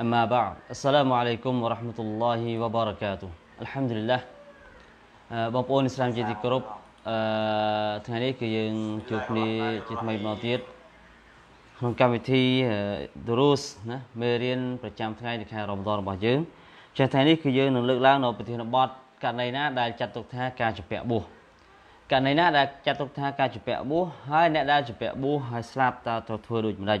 أما بعد السلام عليكم ورحمة الله وبركاته الحمد لله បងប្អូនឥស្លាមជាទីគោរពអឺថ្ងៃនេះគឺយើងជួបគ្នាជាថ្មីម្ដងទៀតក្នុងកម្មវិធីដរូសណាមេរៀនប្រចាំថ្ងៃនៃខែរ៉មដនរបស់យើងចេះថ្ងៃនេះគឺយើងនឹងលើកឡើងនៅប្រធានបទករណីណាដែលចាត់ទុកថាការជពាក់បួសករណីណាដែលចាត់ទុកថាការជពាក់បួសហើយអ្នកដែលជពាក់បួសហើយស្លាប់តើត្រូវធ្វើដូចម្ដេច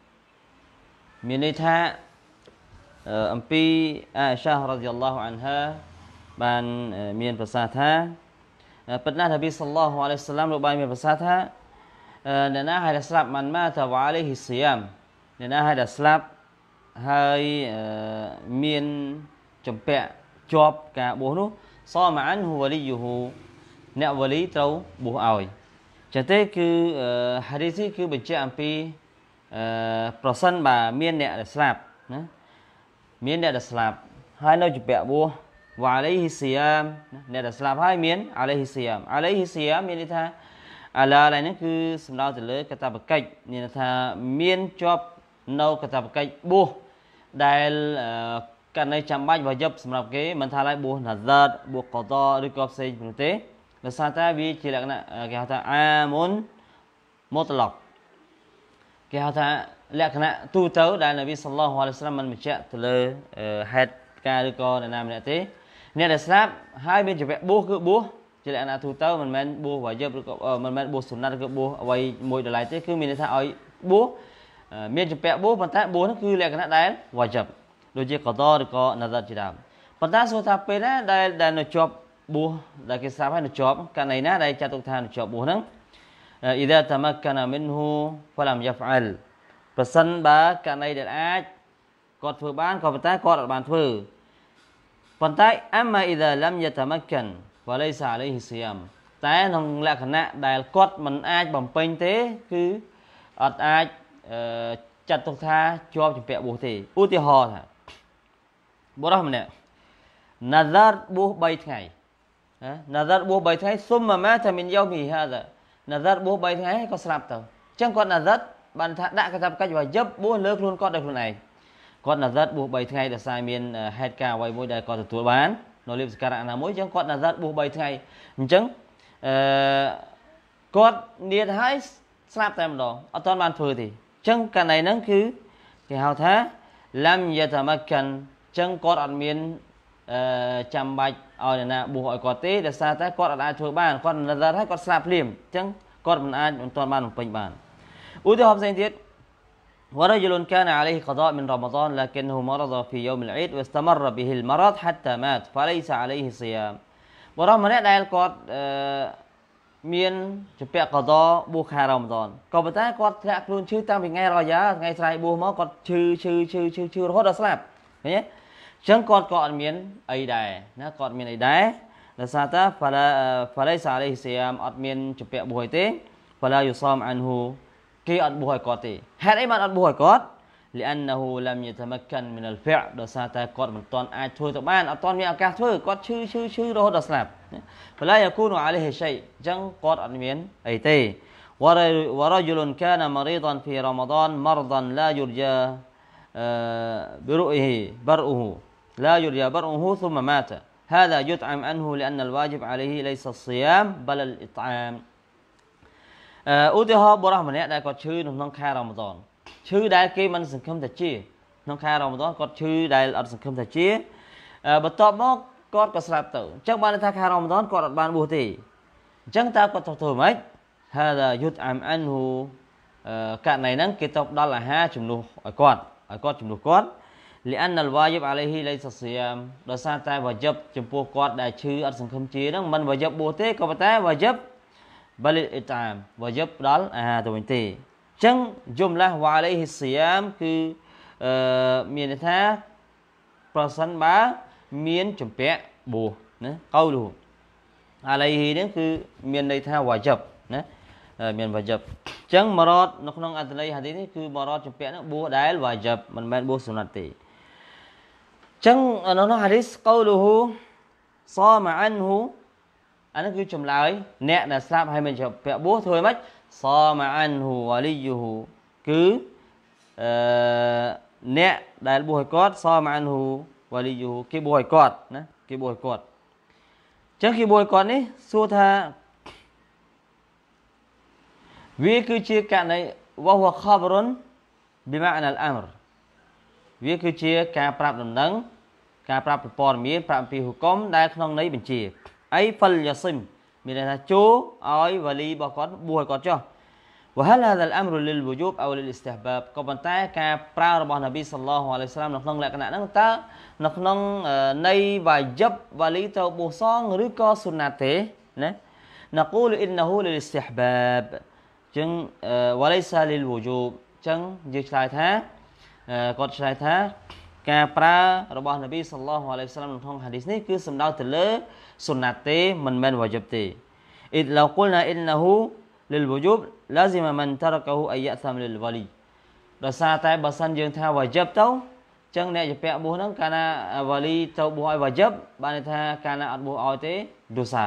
មានន័យថាអំពីអាសារ៉ាឌីយ៉ាឡោះអានហាបានមានប្រសាសន៍ថាពិតណាស់នប៊ីសល្លោះអាឡៃសាឡាមលោកបានមានប្រសាសន៍ថាអ្នកណាហើយដែលស្លាប់មិនម៉ាតាវ៉ាឡៃហ៊ីសយ៉ាមអ្នកណាហើយដែលស្លាប់ហើយមានចម្ពាក់ជាប់ការបួសនោះសមអានហ៊ូវលីយូហ៊ូអ្នកវលីត្រូវបួសឲ្យចឹងទេគឺហាឌីសនេះគឺបញ្ជាក់អំពីអឺប្រសិនបើមានអ្នកដែលស្លាប់ណាមានអ្នកដែលស្លាប់ហើយនៅជាពាក់បួសវ៉ាឡៃហ៊ីសៀមអ្នកដែលស្លាប់ហើយមានអាឡៃហ៊ីសៀមអាឡៃហ៊ីសៀមមានន័យថា អាឡាឡៃនេះគឺសំដៅទៅលើកតាបកិច្ចមានន័យថាមានជាប់នៅកតាបកិច្ចបួសដែលកណ្ដីចាំបាច់បើយប់សម្រាប់គេមិនថាឡើយបួសណាសាតបួសកតឬក៏ផ្សេងនោះទេដោយសារតែវាជាលក្ខណៈគេហៅថាអាមុនមូតឡុកគេហៅថាលក្ខណៈទូទៅដែលនប៊ីសល្លោះអាឡៃសាឡាមមិនបញ្ជាក់ទៅលើហេតុការឬក៏អ្នកណាម្នាក់ទេអ្នកដែលស្លាប់ហើយមានជីវៈបួសគឺបួសជាលក្ខណៈទូទៅមិនមែនបួសវ៉ាយបឬក៏មិនមែនបួសសុណាត់ឬក៏បួសអ្វីមួយដល់ឡើយទេគឺមានន័យថាឲ្យបួសមានជីវៈបួសប៉ុន្តែបួសនោះគឺ លក្ខណៈដែលវ៉ាយបដូចជាកតឬក៏ណាត់ជាដើមប៉ុន្តែសួរថាពេលណាដែលដែលនៅជាប់បួសដែលគេស្រាប់ហើយនៅជាប់ករណីណាដែលចាត់ទុកថានៅជាប់បួសហ្នឹងអ៊ីដាតមកាណាមិនហ៊ូហ្វឡាំយ៉ាហ្វអលប្រសិនបើករណីដែលអាចគាត់ធ្វើបានក៏ប៉ុន្តែគាត់អត់បានធ្វើប៉ុន្តែអមអ៊ីដាឡាំយ៉ាតមកានវ៉ាឡៃសាអាឡៃហ៊ីសយ៉ាមតែក្នុងលក្ខណៈដែលគាត់មិនអាចបំពេញទេ គឺអត់អាចចាត់ទុកថាជាប់ជំពាក់បួសទេឧទាហរណ៍ថាបុរសម្នាក់ nazar បួស3ថ្ងៃ nazar បួស3ថ្ងៃ summa mata min yawmi hadha ណារិតបួស3ថ្ងៃក៏ស្លាប់ទៅអញ្ចឹងគាត់ណារិតបានថាដាក់កតបកិច្ចរបស់យប់បួសលើខ្លួនគាត់ដោយខ្លួនឯងគាត់ណារិតបួស3ថ្ងៃដោយសារមានហេតុការណ៍អ្វីមួយដែលគាត់ទទួលបាននៅលៀបសការៈណាមួយអញ្ចឹងគាត់ណារិតបួស3ថ្ងៃអញ្ចឹងអឺគាត់នៀតឲ្យស្លាប់តែម្ដងអត់ទាន់បានធ្វើទេអញ្ចឹងករណីហ្នឹងគឺគេហៅថាឡាំយតមកិនអញ្ចឹងគាត់អត់មានអឺចាំបាច់ឲ្យអ្នកណាបួសឲ្យគាត់ទេដោយសារតែគាត់អាចធ្វើបានគាត់នៅដល់ហើយគាត់ស្លាប់ភ្លាមអញ្ចឹងគាត់មិនអាចមិនទាន់បានបំពេញបានឧទាហរណ៍ផ្សេងទៀត ورجل كان عليه قضاء من رمضان لكنه مرض في يوم العيد واستمر به المرض حتى مات فليس عليه صيام បរិសម្នាក់ដែលគាត់មានជាពាក់កដបួសខែរ៉ាម៉ាដនក៏ប៉ុន្តែគាត់ធ្លាក់ខ្លួនឈឺតាំងពីថ្ងៃរយ៉ាថ្ងៃស្រ័យបួសមកគាត់ឈឺឈឺឈឺឈឺឈឺរហូតដល់ស្លាប់ឃើញទេចឹងគាត់ក៏អត់មានអីដែរណាគាត់មានអីដែរដោយសារតែហ្វាឡាហ្វាឡៃសាឡៃសៀមអត់មានជពាក់បុយទេហ្វាឡាយូសាមអានហ៊ូគេអត់បុយគាត់ទេហេតុអីបានអត់បុយគាត់ لأنه لم يتمكن من الفعل ដោយសារតែគាត់មិនទាន់អាចធ្វើទៅបានអត់ទាន់មានឱកាសធ្វើគាត់ឈឺឈឺឈឺរហូតដល់ស្លាប់ហ្វាឡាយគូនអាឡៃហេសៃចឹងគាត់អត់មានអីទេ ورجل كان مريضا في رمضان مرضا لا يرجى برؤه برؤه لا يرجى برؤه ثم مات هذا يطعم عنه لأن الواجب عليه ليس الصيام بل الإطعام ឧទាហរណ៍បុរសម្នាក់ដែលគាត់ឈឺក្នុងខែរ៉ាម៉ាដនឈឺដែលគេមិន សង្ឃឹមថាជាក្នុងខែរ៉ាម៉ាដនគាត់ឈឺដែលអត់សង្ឃឹមថាជាបន្ទាប់មកគាត់ក៏ស្លាប់ទៅអញ្ចឹងបានថាខែរ៉ាម៉ាដនគាត់អត់បានបួសទេអញ្ចឹងតើគាត់ត្រូវធ្វើម៉េច هذا يطعم عنه ករណីហ្នឹងគេត្រូវដល់អាហារជំនួសឲ្យគាត់ឲ្យគាត់ជំនួសគាត់លីអានលវ៉ាយបអាឡៃហ៊ីឡៃសសៀមដោយសារតែវ៉ាយបចំពោះគាត់ដែលឈឺអត់សង្ឃឹមជាហ្នឹងមិនវ៉ាយបបួសទេក៏ប៉ុន្តែវ៉ាយបបាលីអ៊ីតាមវ៉ាយបដល់អាហារទៅវិញទេអញ្ចឹងយមឡាស់វ៉ាឡៃហ៊ីសៀមគឺអឺមានន័យថាប្រសិនបើមានចម្ពាក់បួសណាកោលូអាឡៃហ៊ីហ្នឹងគឺមានន័យថាវ៉ាយបណាមានវ៉ាយបអញ្ចឹងមរតនៅក្នុងអត្ថន័យហាឌីសនេះគឺមរតចម្ពាក់ហ្នឹងបួសដែលវ៉ាយបមិនមែនបួសសុណាត់ទេចឹងនៅក្នុងហាឌីសកូលូហ៊ូសមអានហ៊ូអានេះគឺចម្លើយអ្នកដែលស្លាប់ហើយមិនជាប់ពាក់បួសធ្វើម៉េចសមអានហ៊ូវលីយូហ៊ូគឺអឺអ្នកដែលបួសឲ្យគាត់សមអានហ៊ូវលីយូហ៊ូគេបួសឲ្យគាត់ណាគេបួសឲ្យគាត់ចឹងគេបួសឲ្យគាត់នេះសួរថាវាគឺជាករណីវ៉ាហ៊ូខបរុនប៊ីម៉ាណាលអាមរវាគឺជាការប្រាប់ដំណឹងការប្រាប់ព័ត៌មានប្រាប់អំពីហុកុំដែលក្នុងន័យបញ្ជាអីហ្វិលយ៉ាស៊ីមមានន័យថាជួឲ្យវ៉ាលីរបស់គាត់បួសឲ្យគាត់ចុះ وهل هذا الامر للوجوب او للاستحباب ក៏ប៉ុន្តែការប្រើរបស់នប៊ីសល្លោះអាឡៃសាឡាមនៅក្នុងលក្ខណៈហ្នឹងតើនៅក្នុងន័យវ៉ាយិបវ៉ាលីត្រូវបួសសងឬក៏សុណាត់ទេណា نقول انه للاستحباب ចឹង وليس للوجوب ចឹងយើងឆ្លើយថាគាត់ឆ្លើយថាការប្រើរបស់នប៊ីសល្លោះអាឡៃហ៊ីវសាឡាមក្នុងហាឌីសនេះគឺសំដៅទៅលើសុណាត់ទេមិនមែនវ៉ាយបទេអ៊ីឡូកុលណាអ៊ីនណហ៊ូលិលវ៉ាយបឡាស៊ីមមិនតារកហ៊ូអាយ៉ាសាមលិលវ៉ាលីដោយសារតែបើសិន យើងថាវ៉ាយបទៅចឹងអ្នកជាពាក់បួសហ្នឹង កាលណាវ៉ាលីទៅបួសឲ្យវ៉ាយបបានន័យថាកាលណាអត់បួសឲ្យទេឌូសា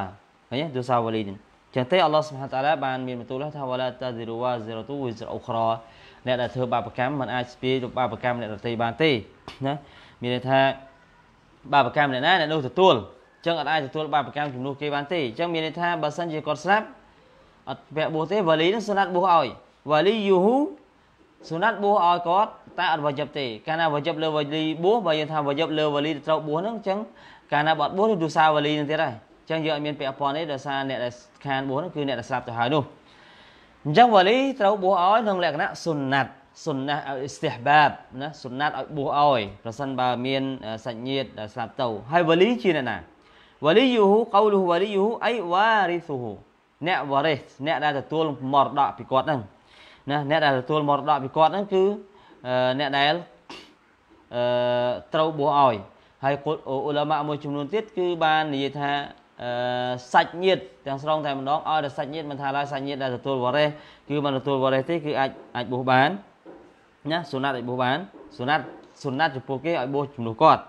ឃើញទេឌូសាវ៉ាលីនេះចឹងទេអល់ឡោះសុបហានតាឡាបានមានបន្ទូលថាវ៉ាឡាតាឌីរូវ៉ាហ្សេរ៉ូទូវីសអ៊ូក្រ៉ាអ្នកដែលធ្វើបាបកម្មមិនអាចស្ពាយទៅបាបកម្មអ្នកដទៃបានទេណាមានន័យថាបាបកម្មអ្នកណាអ្នកនោះទទួលអញ្ចឹងអត់អាចទទួលបាបកម្មជំនួសគេបានទេអញ្ចឹងមានន័យថាបើសិនជាគាត់ស្លាប់អត់ពាក់បួសទេវ៉ាលីនឹងសុណាត់បួសឲ្យវ៉ាលីយូហ៊ូសុណាត់បួសឲ្យគាត់តែអត់វ៉ាយិបទេកាលណាវ៉ាយិបលើវ៉ាលីបួសបើយើងថាវ៉ាយិបលើវ៉ាលីទៅត្រូវបួសហ្នឹងអញ្ចឹងកាលណាបាត់បួសទៅទូសាវ៉ាលីនឹងទៀតហើយអញ្ចឹងយើងអត់មានពាក់ព័ន្ធទេដោយសារអ្នកដែលខានបួសហ្នឹងគឺអ្នកដែលស្លាប់ទៅហើយនោះអញ្ចឹងវ៉ាលីត្រូវបួសឲ្យក្នុងលក្ខណៈសុនណាត់សុនណាត់អ៊ីស្ទះបាបណាសុនណាត់ឲ្យបួសឲ្យប្រសិនបើមានសច្ញាតស្លាប់ទៅហើយវ៉ាលីជាអ្នកណាវ៉ាលីយូហូកោលូវ៉ាលីយូហូអៃវ៉ារីសូហូអ្នកវ៉ារីសអ្នកដែលទទួលមរតកពីគាត់ហ្នឹងណាអ្នកដែលទទួលមរតកពីគាត់ហ្នឹងគឺអ្នកដែលអឺត្រូវបួសឲ្យហើយអ៊ុលម៉ាមួយចំនួនទៀតគឺបាននិយាយថាសាច់ញាតទាំងស្រុងតែម្ដងឲ្យតែសាច់ញាតមិនថាឡើយសាច់ញាតដែលទទួលវរេសគឺមិនទទួលវរេសទេគឺអាចអាចបួសបានណាសុណាត់ឲ្យបួសបានសុណាត់សុណាត់ចំពោះគេឲ្យបួសជំនួសគាត់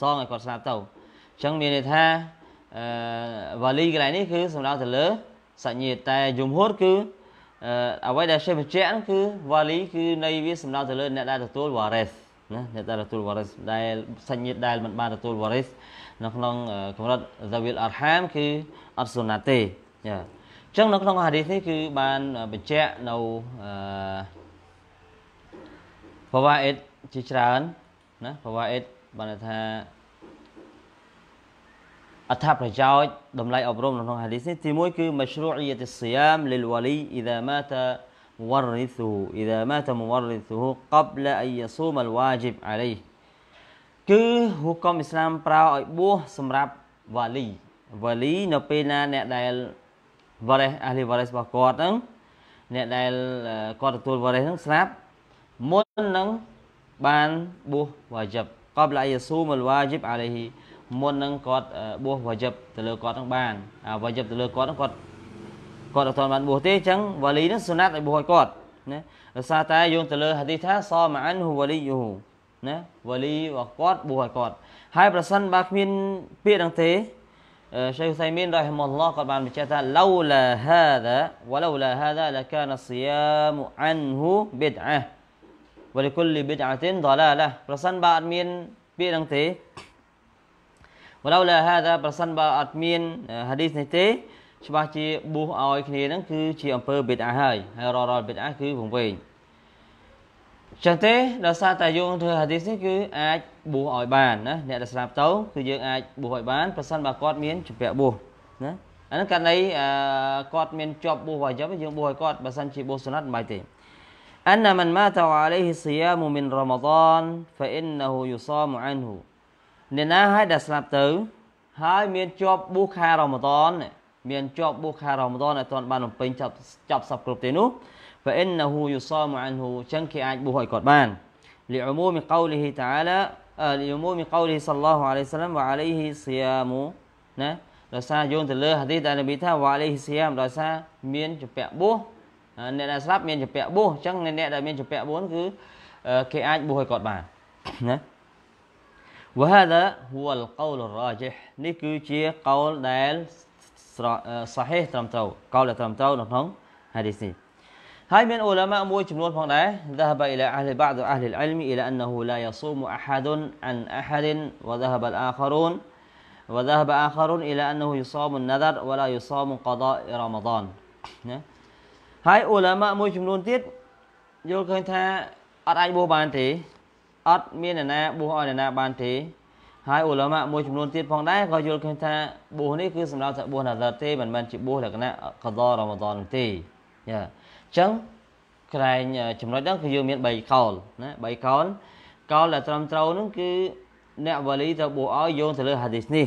សងឲ្យគាត់ស្លាប់ទៅអញ្ចឹងមានន័យថាអឺវ៉ាលីកន្លែងនេះគឺសំដៅទៅលើសាច់ញាតតែយមហូតគឺអ្វីដែលជាបញ្ជាក់គឺវ៉ាលីគឺនៃវាសំដៅទៅលើអ្នកដែលទទួលវ៉ារេសណាអ្នកដែលទទួលវ៉ារេសដែលសាច់ញាតដែលមិនបានទទួលវ៉ារេសអឺនៅក្នុងកម្រិត Zawil Arham គឺអត់សុណាទេចាអញ្ចឹងនៅក្នុងហាឌីសនេះគឺបានបញ្ជាក់នៅអឺផាវ៉ាអេតជាច្រើនណាផាវ៉ាអេតបានថាអត្ថប្រយោជន៍តម្លៃអប់រំនៅក្នុងហាឌីសនេះទី1គឺ مشروعية الصيام للولي إذا مات مورثه إذا مات مورثه قبل أن يصوم الواجب عليه គឺហូកមអ៊ីស្លាមប្រើឲ្យបួសសម្រាប់វ៉ាលីវ៉ាលីនៅពេលណាអ្នកដែលវ៉ារេសអាលីវ៉ារេសរបស់គាត់ហ្នឹងអ្នកដែលគាត់ទទួលវ៉ារេសហ្នឹងស្លាប់មុននឹងបានបួសវ៉ាជិបកបឡាយស៊ូមលវ៉ាជិបអាឡៃហ៊ីមុននឹងគាត់បួសវ៉ាជិបទៅលើគាត់ហ្នឹងបានវ៉ាជិបទៅលើគាត់ហ្នឹងគាត់គាត់អត់ទាន់បានបួសទេអញ្ចឹងវ៉ាលីហ្នឹងសុណាត់ឲ្យបួសឲ្យគាត់ណាដោយសារតែយោងទៅលើហាឌីសថា សមអានហ៊ូវ៉ាលីយូណាវលីរបស់គាត់បួសឲ្យគាត់ហើយប្រសិនបើគ្មានពាក្យហ្នឹងទេឆៃហ៊ូសៃមីនរ៉ាហ៊ីម៉ុលឡោះគាត់បានបញ្ជាក់ថាឡូឡាហាដាវឡូឡាហាដាលកានស្យាមអានហ៊ូបិដអាវលីគុលបិដអាទិនដឡាឡាប្រសិនបើអត់មានពាក្យហ្នឹងទេវឡូឡាហាដាប្រសិនបើអត់មានហាឌីសនេះទេច្បាស់ជាបួសឲ្យគ្នាហ្នឹងគឺជាអំពើបិដអាហើយហើយរ៉រ៉បិដអាគឺវង្វេងចឹងទេដោយសារតែយើងធ្វើហាឌីសនេះគឺអាចបួសឲ្យបានណាអ្នកដែលស្លាប់ទៅគឺយើងអាចបួសឲ្យបានប្រសិនបើគាត់មានជំពាក់បួសណាអានឹងករណីគាត់មានជាប់បួសហើយចឹងយើងបួសឲ្យគាត់បើសិនជាបួសសុណាត់មិនបាយទេ أن من مات وعليه الصيام من رمضان فإنه يصام عنه អ្នកណាឲ្យដែលស្លាប់ទៅហើយមានជាប់បួសខែរ៉ម៉ាឌនមានជាប់បួសខែរ៉ម៉ាឌនអត់ទាន់បានបំពេញចាប់ចាប់សពគ្រប់ទេនោះហ្វាអ៊ីនណាហ៊ូយូសាមអានហ៊ូចឹងគេអាចបួសឲ្យគាត់បានលីអ៊ូមូមីកោលីហ៊ីតាអាឡាលីអ៊ូមូមីកោលីសល្លោះអាឡៃសាឡាមវ៉ាអាឡៃហ៊ីសៀមូណាដោយសារយោងទៅលើហាឌីសដែលនប៊ីថាវ៉ាអាឡៃហ៊ីសៀមដោយសារមានជាពាក់បួសអ្នកដែលស្លាប់មានជាពាក់បួសអញ្ចឹងអ្នកដែលមានជាពាក់បួសគឺគេអាចបួសឲ្យគាត់បានណា وهذا هو القول الراجح នេះគឺជាកោលដែល صحيح ត្រឹមត្រូវកោលដែលត្រឹមត្រូវនៅក្នុងហាឌីសនេះហើយមានអ៊ូឡាម៉ាមួយចំនួនផងដែរ ذهب إلى أهل بعض أهل العلم إلى أنه لا يصوم أحد عن أحد وذهب الآخرون وذهب آخرون إلى أنه يصام النذر ولا يصام قضاء رمضان ណាហើយអ៊ូឡាម៉ាមួយចំនួនទៀតយល់ឃើញថាអត់អាចបួសបានទេអត់មានអ្នកណាបួសឲ្យអ្នកណាបានទេហើយអ៊ូឡាម៉ាមួយចំនួនទៀតផងដែរក៏យល់ឃើញថាបួសនេះគឺសម្រាប់តែបួសណាដិតទេមិនមែនជាបួសលក្ខណៈកដររ៉ម៉ាដនទេយ៉ាចឹងក្រែងចំណុចហ្នឹងគឺយើងមាន3កោលណា3កោលកោលដែលត្រឹមត្រូវហ្នឹងគឺអ្នកវ៉ាលីទៅបួឲ្យយោងទៅលើហាឌីសនេះ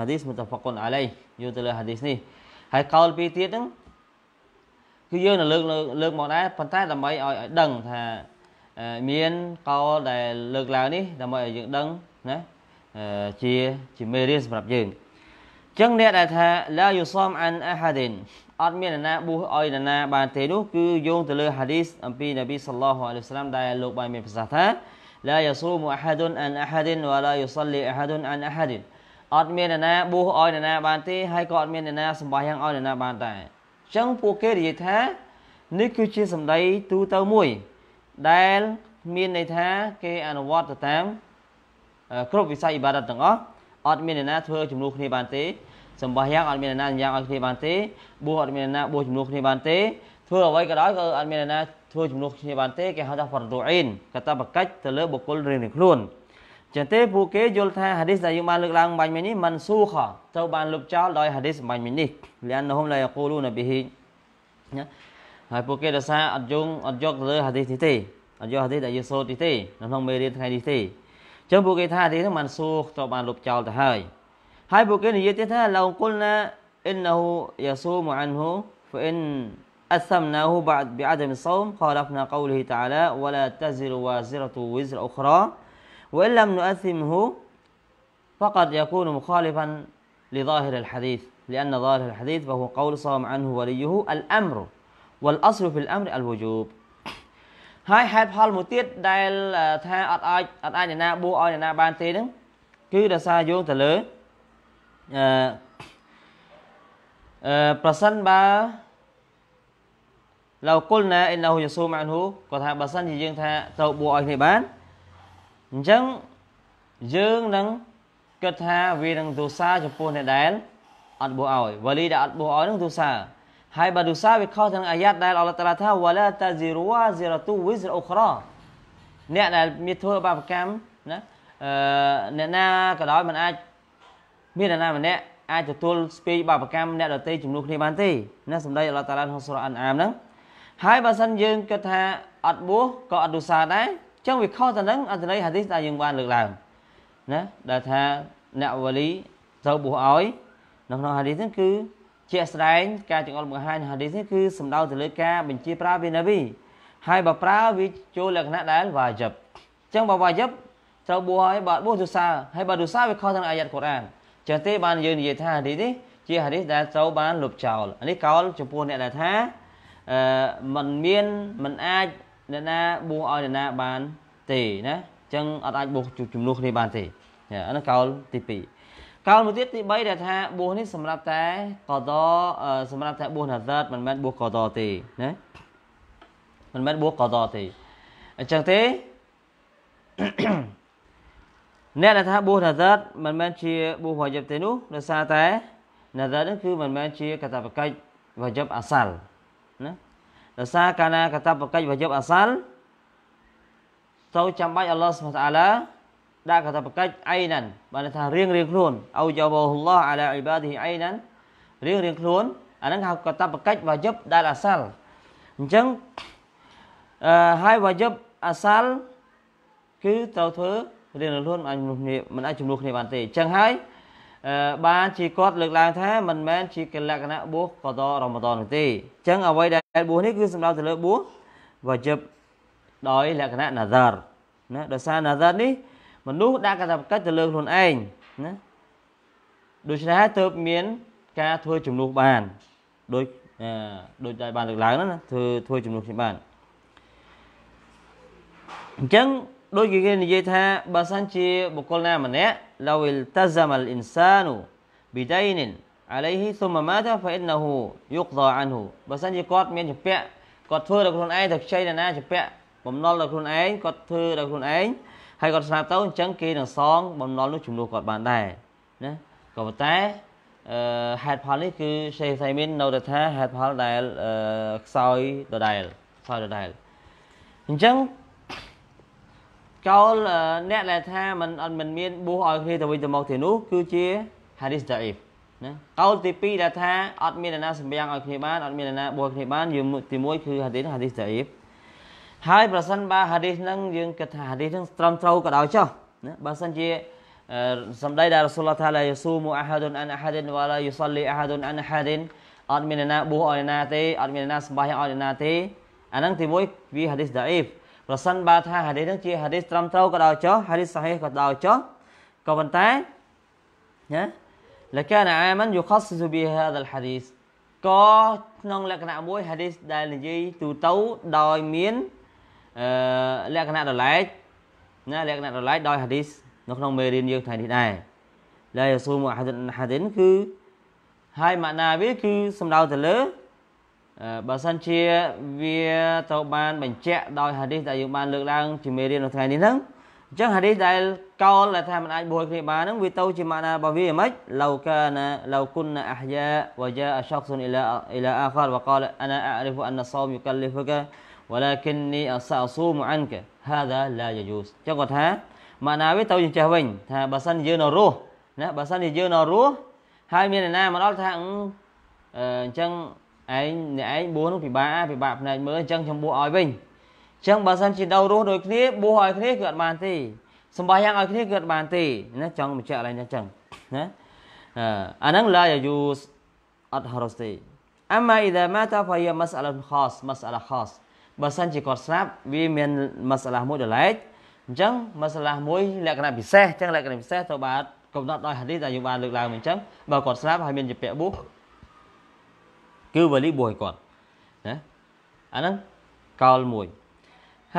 ហាឌីសមុតហ្វកុនអាឡៃយោងទៅលើហាឌីសនេះហើយកោលពីរទៀតហ្នឹងគឺយើងនៅលើកលើកមកដែរប៉ុន្តែដើម្បីឲ្យឲ្យដឹងថាមានកោលដែលលើកឡើងនេះដើម្បីឲ្យយើងដឹងណាជាជាមេរៀនសម្រាប់យើងអញ្ចឹងអ្នកដែលថាឡាយូសមអានអាហាឌីនអត់មាននរណាបួសឲ្យនរណាបានទេនោះគឺយោងទៅលើហាឌីសអំពីនប៊ីសល្លោះអាឡៃហ៊ីវសាឡាមដែលលោកបានមានប្រសាសន៍ថាឡាយសូមអហាឌុនអានអហាឌិនវ៉ាឡាយសលីអហាឌុនអានអហាឌិនអត់មាននរណាបួសឲ្យនរណាបានទេហើយក៏អត់មាននរណាសម្បាយ៉ាងឲ្យនរណាបានដែរអញ្ចឹងពួកគេនិយាយថានេះគឺជាសម្ដីទូទៅមួយដែលមានន័យថាគេអនុវត្តទៅតាមគ្រប់វិស័យអ៊ីបាដតទាំងអស់អត់មាននរណា ធ្វើជំនួសគ្នាបានទេសម្បោះយ៉ាងអត់មានអ្នកណាយ៉ាងឲ្យគ្នាបានទេបួសអត់មានអ្នកណាបួសជំនួសគ្នាបានទេធ្វើអ្វីក៏ដោយក៏អត់មានអ្នកណាធ្វើជំនួសគ្នាបានទេគេហៅថាហ្វរដូអ៊ីនកតបកិច្ចទៅលើបុគ្គលរៀងៗខ្លួនចឹងទេពួកគេយល់ថាហាឌីសដែលយើងបានលើកឡើងបាញ់មិញនេះមិនស៊ូខត្រូវបានលុបចោលដោយហាឌីសបាញ់មិញនេះលានហុំឡាយកូលូនប៊ីហ៊ីណាហើយពួកគេដោយសារអត់យងអត់យកលើហាឌីសនេះទេអត់យកហាឌីសដែលយើងសូត្រនេះទេនៅក្នុងមេរៀនថ្ងៃនេះទេចឹងពួកគេថាហាឌីសហ្នឹងមិនស៊ូត្រូវបានលុបចោលទៅហើយ هايبوكينيتها لو قلنا إنه يصوم عنه فإن أثمناه بعد بعدم الصوم خالفنا قوله تعالى ولا تزر وازرة وزر أخرى وإن لم نؤثمه فقد يكون مخالفا لظاهر الحديث لأن ظاهر الحديث فهو قول صام عنه وليه الأمر والأصل في الأمر الوجوب هاي ហើយហេតុផលមួយទៀតដែលថាអត់អាចអត់អាចអ្នកណាបួសឲ្យអ្នកណាបានទេហ្នឹងគឺដោយសារយោងទៅលើអឺប្រសិនបើឡូវគុលណាអ៊ីណូយេស៊ូម៉ានហ៊ូគាត់ថាបើសិនជាយើងថាត្រូវបួសឲ្យគ្នាបានអញ្ចឹងយើងនឹងគិតថាវានឹងទូសាចំពោះអ្នកដែលអត់បួសឲ្យវលីដែលអត់បួសឲ្យនឹងទូសាហើយបើទូសាវាខុសទាំងអាយ៉ាត់ដែលអល់ឡោះតាឡាថាវឡាតាស៊ីរវ៉ាស៊ីរ៉ាទូវីសរអ៊ូក្រ៉ាអ្នកដែលមានធ្វើបាបកម្មណាអឺអ្នកណាក៏ដោយមិនអាចមានអ្នកណាម្នាក់អាចទទួលស្ពាយបាបកម្មអ្នកដទៃជំនួសគ្នាបានទេណាសម្ដីអល់តាឡាក្នុងសូរ៉ាអានអាមហ្នឹងហើយបើសិនយើងគិតថាអត់បួសក៏អត់ទុសាដែរចឹងវាខុសទៅនឹងអត្ថន័យហាឌីសដែលយើងបានលើកឡើងណាដែលថាអ្នកវលីត្រូវបួសឲ្យនៅក្នុងហាឌីសហ្នឹងគឺជាក់ស្ដែងការចង្អុលបង្ហាញហាឌីសនេះគឺសំដៅទៅលើការបញ្ជាប្រើពីនប៊ីហើយបើប្រើវាចូលលក្ខណៈដែលវ៉ាយិបអញ្ចឹងបើវ៉ាយិបត្រូវបួសឲ្យបើបួសទុសាហើយបើទុសាវាខុសទៅនឹងអាយ៉ាត់កូរ៉ានចឹងទេបានយើងនិយាយថាហាឌីសនេះជាហាឌីសដែលត្រូវបានលុបចោលនេះកោលចំពោះអ្នកដែលថាអឺมันមានมันអាចអ្នកណាបួសឲ្យអ្នកណាបានទេណាចឹងអត់អាចបួសជំនួសគ្នាបាន ទេអានោះកោលទី2កោលមួយទៀតទី3ដែលថាបួសនេះសម្រាប់តែកដសម្រាប់តែបួសណាសាតមិនមែនបួសកដទេណាមិនមែនបួសកដទេអញ្ចឹងទេអ្នកដែលថាប៊ូណាហ្សាត់មិនមែនជាប៊ូវ៉ាយិបទេនោះដោយសារតែណាហ្សាត់នេះគឺមិនមែនជាកតបកិច្ចវ៉ាយិបអាសាល់ណាដោយសារកាលណាកតបកិច្ចវ៉ាយិបអាសាល់សូវចាំបាច់អល់ឡោះសុបតាឡាដាក់កតបកិច្ចអៃណានបានថារៀងរៀងខ្លួនអូយ៉ាវ៉ាហ៊ុលឡោះអាឡាអ៊ីបាឌីអៃណានរៀងរៀងខ្លួនអាហ្នឹងហៅកតបកិច្ចវ៉ាយិបដែលអាសាល់អញ្ចឹងអឺហើយវ៉ាយិបអាសាល់គឺត្រូវធ្វើរៀងរលូនមិនអាចជំនួសគ្នាមិនអាចជំនួសគ្នាបានទេអញ្ចឹងហើយបានជាគាត់លើកឡើងថាមិនមែនជាកលក្ខណៈបួសកតរមដននោះទេអញ្ចឹងអ្វីដែលបួសនេះគឺសំដៅទៅលើបួសវ៉ាជិបដោយលក្ខណៈណាហ្សារណាដោយសារណាហ្សារនេះមនុស្សដាក់កាតព្វកិច្ចទៅលើខ្លួនឯងណាដូច្នេះហើយទើបមានការធ្វើជំនួសបានដោយដោយដែលបានលើកឡើងណាធ្វើធ្វើជំនួសគ្នាបានអញ្ចឹងដូចគេនិយាយថាបើសិនជាបុគ្គលណាម្នាក់ لو التزم الانسان بدين عليه ثم مات فانه يقضى عنه បើសិនជាគាត់មានជំពាក់គាត់ធ្វើដល់ខ្លួនឯងតែខ្ចីណាជំពាក់បំណុលដល់ខ្លួនឯងគាត់ធ្វើដល់ខ្លួនឯងហើយគាត់ស្លាប់ទៅអញ្ចឹងគេនឹងសងបំណុលនោះជំនួសគាត់បានដែរណាក៏ប៉ុន្តែអឺហេតុផលនេះគឺសេះសៃមាននៅតែថាហេតុផលដែលខ្សោយដដែលខ្សោយដដែលអញ្ចឹងចោលអ្នកដែលថាมันអត់មិនមានបួសឲ្យគ្នាទៅវិញទៅមកទេនោះគឺជា hadith da'if ណាកោលទី2ដែលថាអត់មានអ្នកណាសម្យ៉ាងឲ្យគ្នាបានអត់មានអ្នកណាបួសគ្នាបានយើងទី1គឺ hadith hadith da'if ហើយប្រសិនបើ hadith ហ្នឹងយើងគិតថា hadith ហ្នឹងត្រឹមត្រូវក៏ដោយចុះណាបើសិនជាសម្ដីដែលរសូលថាឡាយស៊ូមូអាហាឌុនអានអាហាឌិនវ៉ាឡាយសលីអាហាឌុនអានអាហាឌិនអត់មានអ្នកណាបួសឲ្យអ្នកណាទេអត់មានអ្នកណាសម្បាសឲ្យអ្នកណាទេអាហ្នឹងទី1វា hadith da'if ប្រសិនបើថាហាឌីសនឹងជាហាឌីសត្រឹមត្រូវក៏ដោយចុះហាឌីសសាហីក៏ដោយចុះក៏ប៉ុន្តែណាលកានអាមិនយូខស្សប៊ីហាដាលហាឌីសក៏ក្នុងលក្ខណៈមួយហាឌីសដែលនិយាយទូទៅដោយមានអឺលក្ខណៈដលែកណាលក្ខណៈដលែកដោយហាឌីសនៅក្នុងមេរៀនយើងថ្ងៃនេះដែរឡាយស៊ូមហាឌិនហាឌិនគឺហើយម៉ាណាវាគឺសំដៅទៅលើបើសិនជាវាត្រូវបានបញ្ជាក់ដោយហាឌីសដែលយើងបានលើកឡើងជាមេរៀននៅថ្ងៃនេះហ្នឹងអញ្ចឹងហាឌីសដែលកោលដែលថាមិនអាចបួលគ្នាបានហ្នឹងវាទៅជាម៉ាណារបស់វាមិនខ្មិចឡូកាណាឡូគុនអះយ៉ាវយ៉ាអឆកសុនអ៊ីឡាអ៊ីឡាអាខារវកាលអានាអរិហ្វអានសោមយុកលិហ្វកាវឡាគិននីអសាស៊ូមអានកាហាដាឡាយយូសអញ្ចឹងគាត់ថាម៉ាណាវាទៅជាចេះវិញថាបើសិនយើងនៅរស់ណាបើសិនជាយើងនៅរស់ហើយមានអ្នកណាមកដល់ថាអញ្ចឹងឯងអ្នកឯងបួសនោះពិបាកពិបាកផ្នែកមើលអញ្ចឹងខ្ញុំបួសឲ្យវិញអញ្ចឹងបើសិនជាដៅរស់ដូចគ្នាបួសឲ្យគ្នាគឺអត់បានទេសម្បាយ៉ាងឲ្យគ្នាគឺអត់បានទេណាចង់បញ្ជាក់ឡើងអញ្ចឹងណាអាហ្នឹងឡាយយូសអត់ហរទេអមអ៊ីដាម៉ាតាហ្វាយាម៉ាសអាឡាខោសម៉ាសអាឡាខោសបើសិនជាគាត់ស្លាប់វាមានម៉ាសអាឡាមួយដលែកអញ្ចឹងម៉ាសអាឡាមួយលក្ខណៈពិសេសអញ្ចឹងលក្ខណៈពិសេសទៅបាទកំណត់ដោយហាឌីសដែលយើងបានលើកឡើងអញ្ចឹងបើគាត់ស្លាប់ហើយមានជាពៈបុះគឺវ៉ាលីបួសឲ្យគាត់ណាអាហ្នឹងកោលមួយ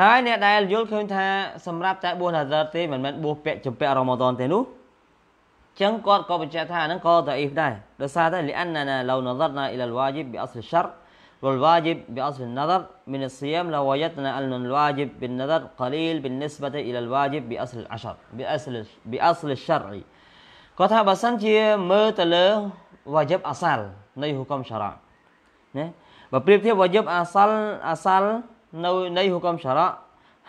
ហើយអ្នកដែលយល់ឃើញថា សម្រាប់តែបួសណាហ្សឺទេមិនមែនបួសពាក់ជំពាក់រ៉ាម៉ាឌនទេនោះចឹងគាត់ក៏បញ្ជាក់ថាហ្នឹងក៏ដអ៊ីបដែរដោយសារតែលីអានណាឡូណាហ្សរណាអ៊ីលលវ៉ាជីបប៊ីអស្លសារ والواجب بأصل النظر من الصيام لوجدنا أن الواجب بالنظر قليل بالنسبة إلى الواجب بأصل العشر بأصل بأصل الشرع គាត់ថាបើសិនជាមើលទៅលើ wajib អសាល នៃហុកម syara ណាបើប្រៀបធៀបវ៉ាយិបអាសលអាសលនៅនៃហុកមសារ៉ា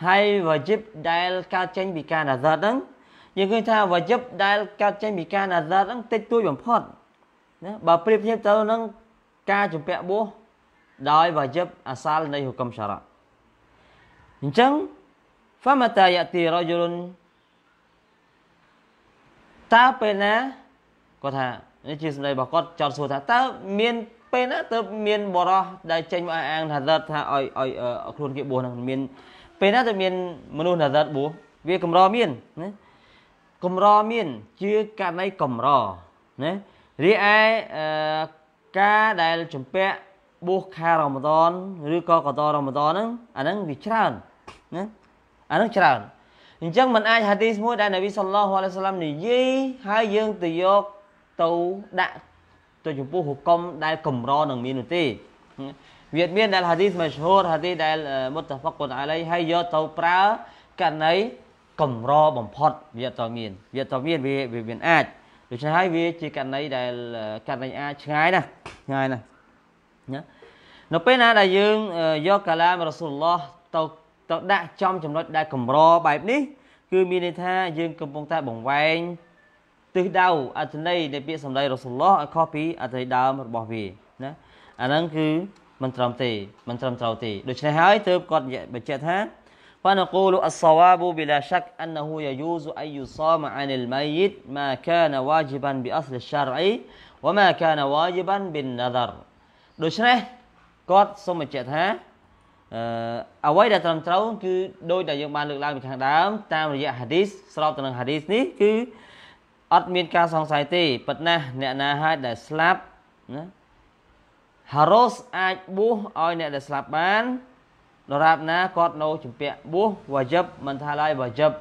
ហើយវ៉ាយិបដែលកើតចេញពីការណាហ្សាតហ្នឹងយើងឃើញថាវ៉ាយិបដែលកើតចេញពីការណាហ្សាតហ្នឹងតិចតួចបំផុតណាបើប្រៀបធៀបទៅនឹងការជំពាក់បួសដោយវ៉ាយិបអាសលនៃហុកមសារ៉ាអញ្ចឹង فمتى يأتي رجل តើពេលណាគាត់ថានេះជាសម្ដីរបស់គាត់ចោទសួរថាតើមានពេលណាទៅមានបរោះដែលចេញមកអាងថាដិតថាឲ្យឲ្យខ្លួនគេបួសហ្នឹងមាន ពេលណាទៅមានមនុស្សថាដិតបួសវាកម្រមានណាកម្រមានជាករណីកម្រណារីឯការដែលចម្ពាក់បួសខែរ៉ាម៉ាដនឬក៏កតរ៉ាម៉ាដនហ្នឹងអាហ្នឹងវាច្រើនណាអាហ្នឹងច្រើនអញ្ចឹងมันអាចហាឌីសមួយដែលនប៊ីសល្លោះអាឡៃសាឡាមនិយាយហើយយើងទៅយកទៅដាក់ទៅចំពោះហុកុំដែលកម្រនឹងមាននោះទេវាមានដែលហាឌីសមឈូរហាឌីដែលមុតតហ្វកុនអាឡៃហើយយកទៅប្រើកណីកម្របំផុតវាតមាន វាតមានវាវាមានអាចដូច្នេះហើយវាជាកណីដែលកណីអាចឆ្ងាយណាស់ឆ្ងាយណាស់ណានៅពេលណាដែលយើងយកកាឡាមរ៉ាស៊ូលឡោះទៅទៅដាក់ចំចំណុចដែលកម្របែបនេះ គឺមានន័យថាយើងកំពុងតែបង្វែងទិសដៅអត្ថន័យនៃពាក្យសម្ដីរ៉ូសូលឡោះឲ្យខុសពីអត្ថន័យដើមរបស់វាណាអាហ្នឹងគឺមិនត្រឹមទេមិនត្រឹមត្រូវទេដូច្នេះហើយទើបគាត់បញ្ជាក់ថាវ៉ាណកូលអស្សវ៉ាប៊ូបិឡាឆាក់អានហ៊ូយាយូស៊ូអាយូសាមអានិលម៉ៃយិតម៉ាកានវ៉ាជីបានប៊ីអស្លឆារអ៊ីវ៉ាម៉ាកានវ៉ាជីបានប៊ីនណាដរដូច្នេះគាត់សូមបញ្ជាក់ថាអឺអ្វីដែលត្រឹមត្រូវគឺដោយដែលយើងបានលើកឡើងពីខាងដើមតាមរយៈហាឌីសស្របទៅនឹងហាឌីសនេះគឺអត់មានការសង្ស័យទេប៉ុន្តែអ្នកណាហើយដែលស្លាប់ណាហារ៉ូសអាចបួសឲ្យអ្នកដែលស្លាប់បានដរាបណាគាត់នៅជំពាក់បួសវ៉ាយិបមិនថាឡើយវ៉ាយិប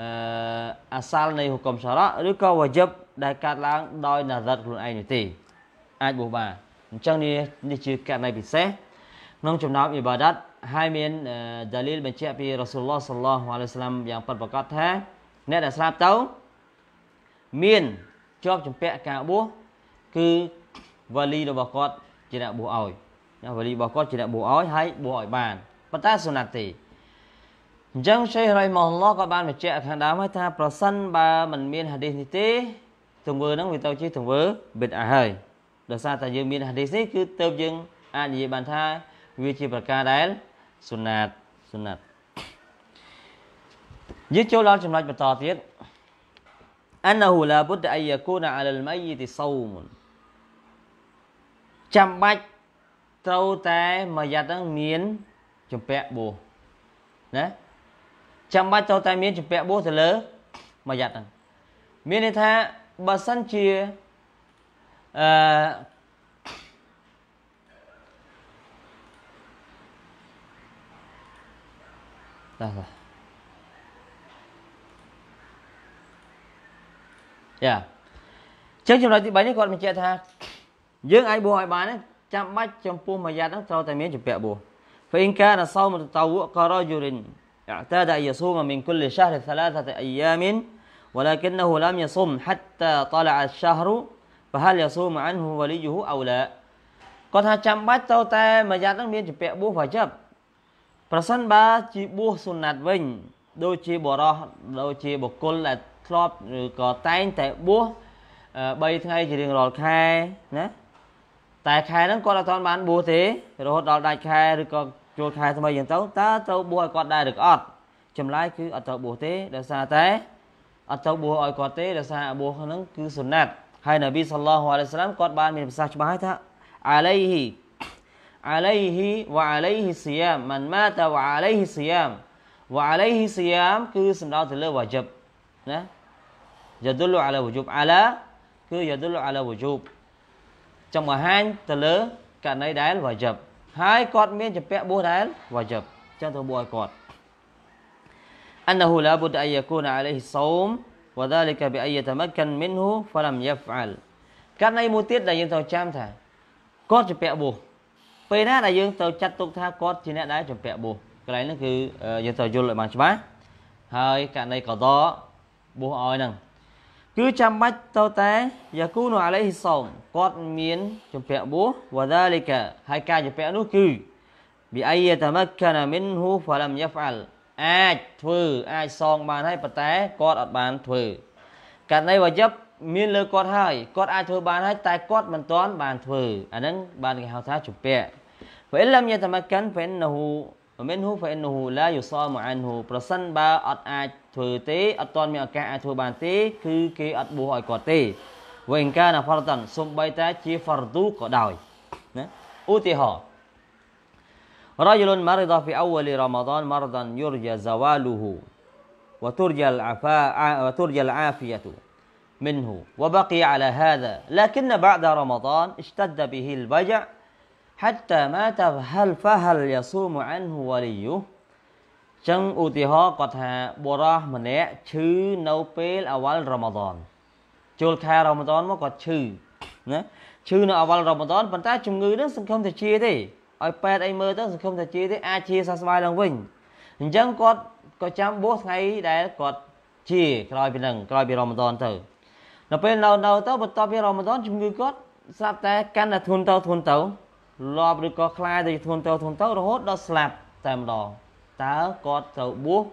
អឺអាសាលនៃហុកុំសារ៉ាឬក៏វ៉ាយិបដែលកាត់ឡើងដោយ ណារិតខ្លួនឯងនោះទេអាចបួសបានអញ្ចឹងនេះនេះជាករណីពិសេសក្នុងចំណោមអ៊ីបាដាតហើយមានដាលីលបញ្ជាក់ពីរ៉ាស៊ូលឡោះសល្លោះអាឡៃសាឡាមយ៉ាងប៉ិតប្រកាសថា អ្នកដែលស្លាប់ទៅមានជាប់ចម្ពាក់ការបួសគឺវលីរបស់គាត់ ជាអ្នកបួសឲ្យណាវលីរបស់គាត់ជាអ្នកបួសឲ្យហើយបួសឲ្យបានប៉ុន្តែសុណាត់ទេអញ្ចឹងសេះរៃម៉ោះឡោះក៏បានបញ្ជាក់ខាងដើមហើយថា ប្រសិនបើមិនមានហាឌីសនេះទេទង្វើហ្នឹងវាទៅជាទង្វើបិទអាហើយដោយសារតែយើងមានហាឌីសនេះគឺ ទៅយើងអាចនិយាយបានថាវាជាប្រការដែលសុណាត់សុណាត់យើងចូលដល់ចំណុចបន្តទៀត annahu la budda ay yakuna 'ala al-mayyit sawmun ចាំបាច់ត្រូវតែមួយយ៉ាត់ហ្នឹងមានចំពាក់បួសណាចាំបាច់ត្រូវតែមានចំពាក់បួសទៅលើមួយយ៉ាត់ហ្នឹងមានន័យថាបើសិនជាអឺបាទចាអញ្ចឹងចំណុចទី3នេះគាត់បញ្ជាក់ថាយើងអាចបួសឲ្យបានចាំបាច់ចំពោះមួយយ៉ាត់ហ្នឹងត្រូវតែមានជំពាក់បួស فإن كان صوم تطوع كرجل اعتاد أن يصوم من كل شهر ثلاثة أيام ولكنه لم يصم حتى طلع الشهر فهل يصوم عنه وليه أو لا គាត់ថាចាំបាច់ត្រូវតែមួយយ៉ាត់ហ្នឹងមានជំពាក់បួសវ៉ាជិបប្រសិនបើជាបួសសុណាត់វិញ ដូចជាបរោះដូចជាបុគ្គលដែលធ្លាប់ឬក៏តែងតែបួស3ថ្ងៃជារៀងរាល់ខែណាតែខែហ្នឹងគាត់អត់ទាន់បានបួសទេរហូតដល់ដាច់ខែឬក៏ចូលខែថ្មីយ៉ាងទៅតើត្រូវបួសឲ្យគាត់ដែរឬអត់ចម្លើយគឺអត់ត្រូវបួសទេដោយសារតែអត់ត្រូវបួសឲ្យគាត់ទេដោយសារបួសហ្នឹងគឺសុណាត់ហើយនប៊ីសល្លោះអាឡៃសាឡាមគាត់បានមានប្រសាសន៍ច្បាស់ថាអាឡៃហ៊ីអាឡៃហ៊ីវ៉ាអាឡៃហ៊ីសៀមមិនម៉ាតាវ៉ាអាឡៃហ៊ីសៀមវ៉ាអាឡៃហ៊ីសៀមគឺសំដៅទៅលើវ៉ាជិបណា yadullu ala wujub ala គឺ yadullu ala wujub ចង់បង្ហាញទៅលើករណីដែល wajib ហើយគាត់មានចពាក់បួសដែល wajib ចឹងទៅបួសឲ្យគាត់ annahu la budda ay yakuna alayhi sawm wa dhalika bi ay yatamakkan minhu falam yaf'al ករណីមួយទៀតដែលយើងត្រូវចាំថាគាត់ចពាក់បួសពេលណាដែលយើងត្រូវចាត់ទុកថាគាត់ជាអ្នកដែលចពាក់បួសកន្លែងហ្នឹងគឺយើងត្រូវយល់ឲ្យបានច្បាស់ហើយករណីកដបួសឲ្យហ្នឹងគឺចាំបាច់ទៅតែយ៉ាគូនូអាឡៃហ៊ីសោមគាត់មានជំពាក់បួសវ៉ាដាលីកាហើយការជំពាក់នោះគឺប៊ីអាយតាម៉ាកាណាមីនហ៊ូហ្វាឡាំយ៉ាហ្វាល់អាចធ្វើអាចសងបានហើយប៉ុន្តែគាត់អត់បានធ្វើករណីវ៉ាយប់មានលើគាត់ហើយគាត់អាចធ្វើបានហើយតែគាត់មិនទាន់បានធ្វើអាហ្នឹងបានគេហៅថាជំពាក់ហ្វៃឡាំយ៉ាតាម៉ាកានហ្វៃណូហ៊ូមីនហ៊ូហ្វៃណូហ៊ូឡាយូសាមអានហ៊ូប្រសិនបើអត់អាចធ្វើទេអត់ទាន់មានឱកាសអាចធ្វើបានទេ رجل مرض في أول رمضان مرضا يرجى زواله وترجى العفاء وترجى العافية منه وبقي على هذا لكن بعد رمضان اشتد به البجع حتى مات فهل فهل يصوم عنه وليه ចឹងឧទាហរណ៍គាត់ថាបុរសម្នាក់ឈឺនៅពេលអវលរ៉ម៉ាឌនចូលខែរ៉ម៉ាឌនមកគាត់ឈឺណាឈឺនៅអវលរ៉ម៉ាឌនប៉ុន្តែជំងឺនឹងសង្ឃឹមតែជាទេឲ្យពេទ្យអីមើលទៅសង្ឃឹមតែជាទេអាចជាសះស្បើយឡើងវិញអញ្ចឹងគាត់ក៏ចាំបួសថ្ងៃដែលគាត់ជាក្រោយពីនឹងក្រោយពីរ៉ម៉ាឌនទៅដល់ពេលនៅនៅទៅបន្ទាប់ពីរ៉ម៉ាឌនជំងឺគាត់ស្រាប់តែកាន់តែធ្ងន់ទៅធ្ងន់ទៅលាប់ឬក៏คลายទៅធ្ងន់ទៅធ្ងន់ទៅរហូតដល់ស្លាប់តែម្ដងតើគាត់ត្រូវបួស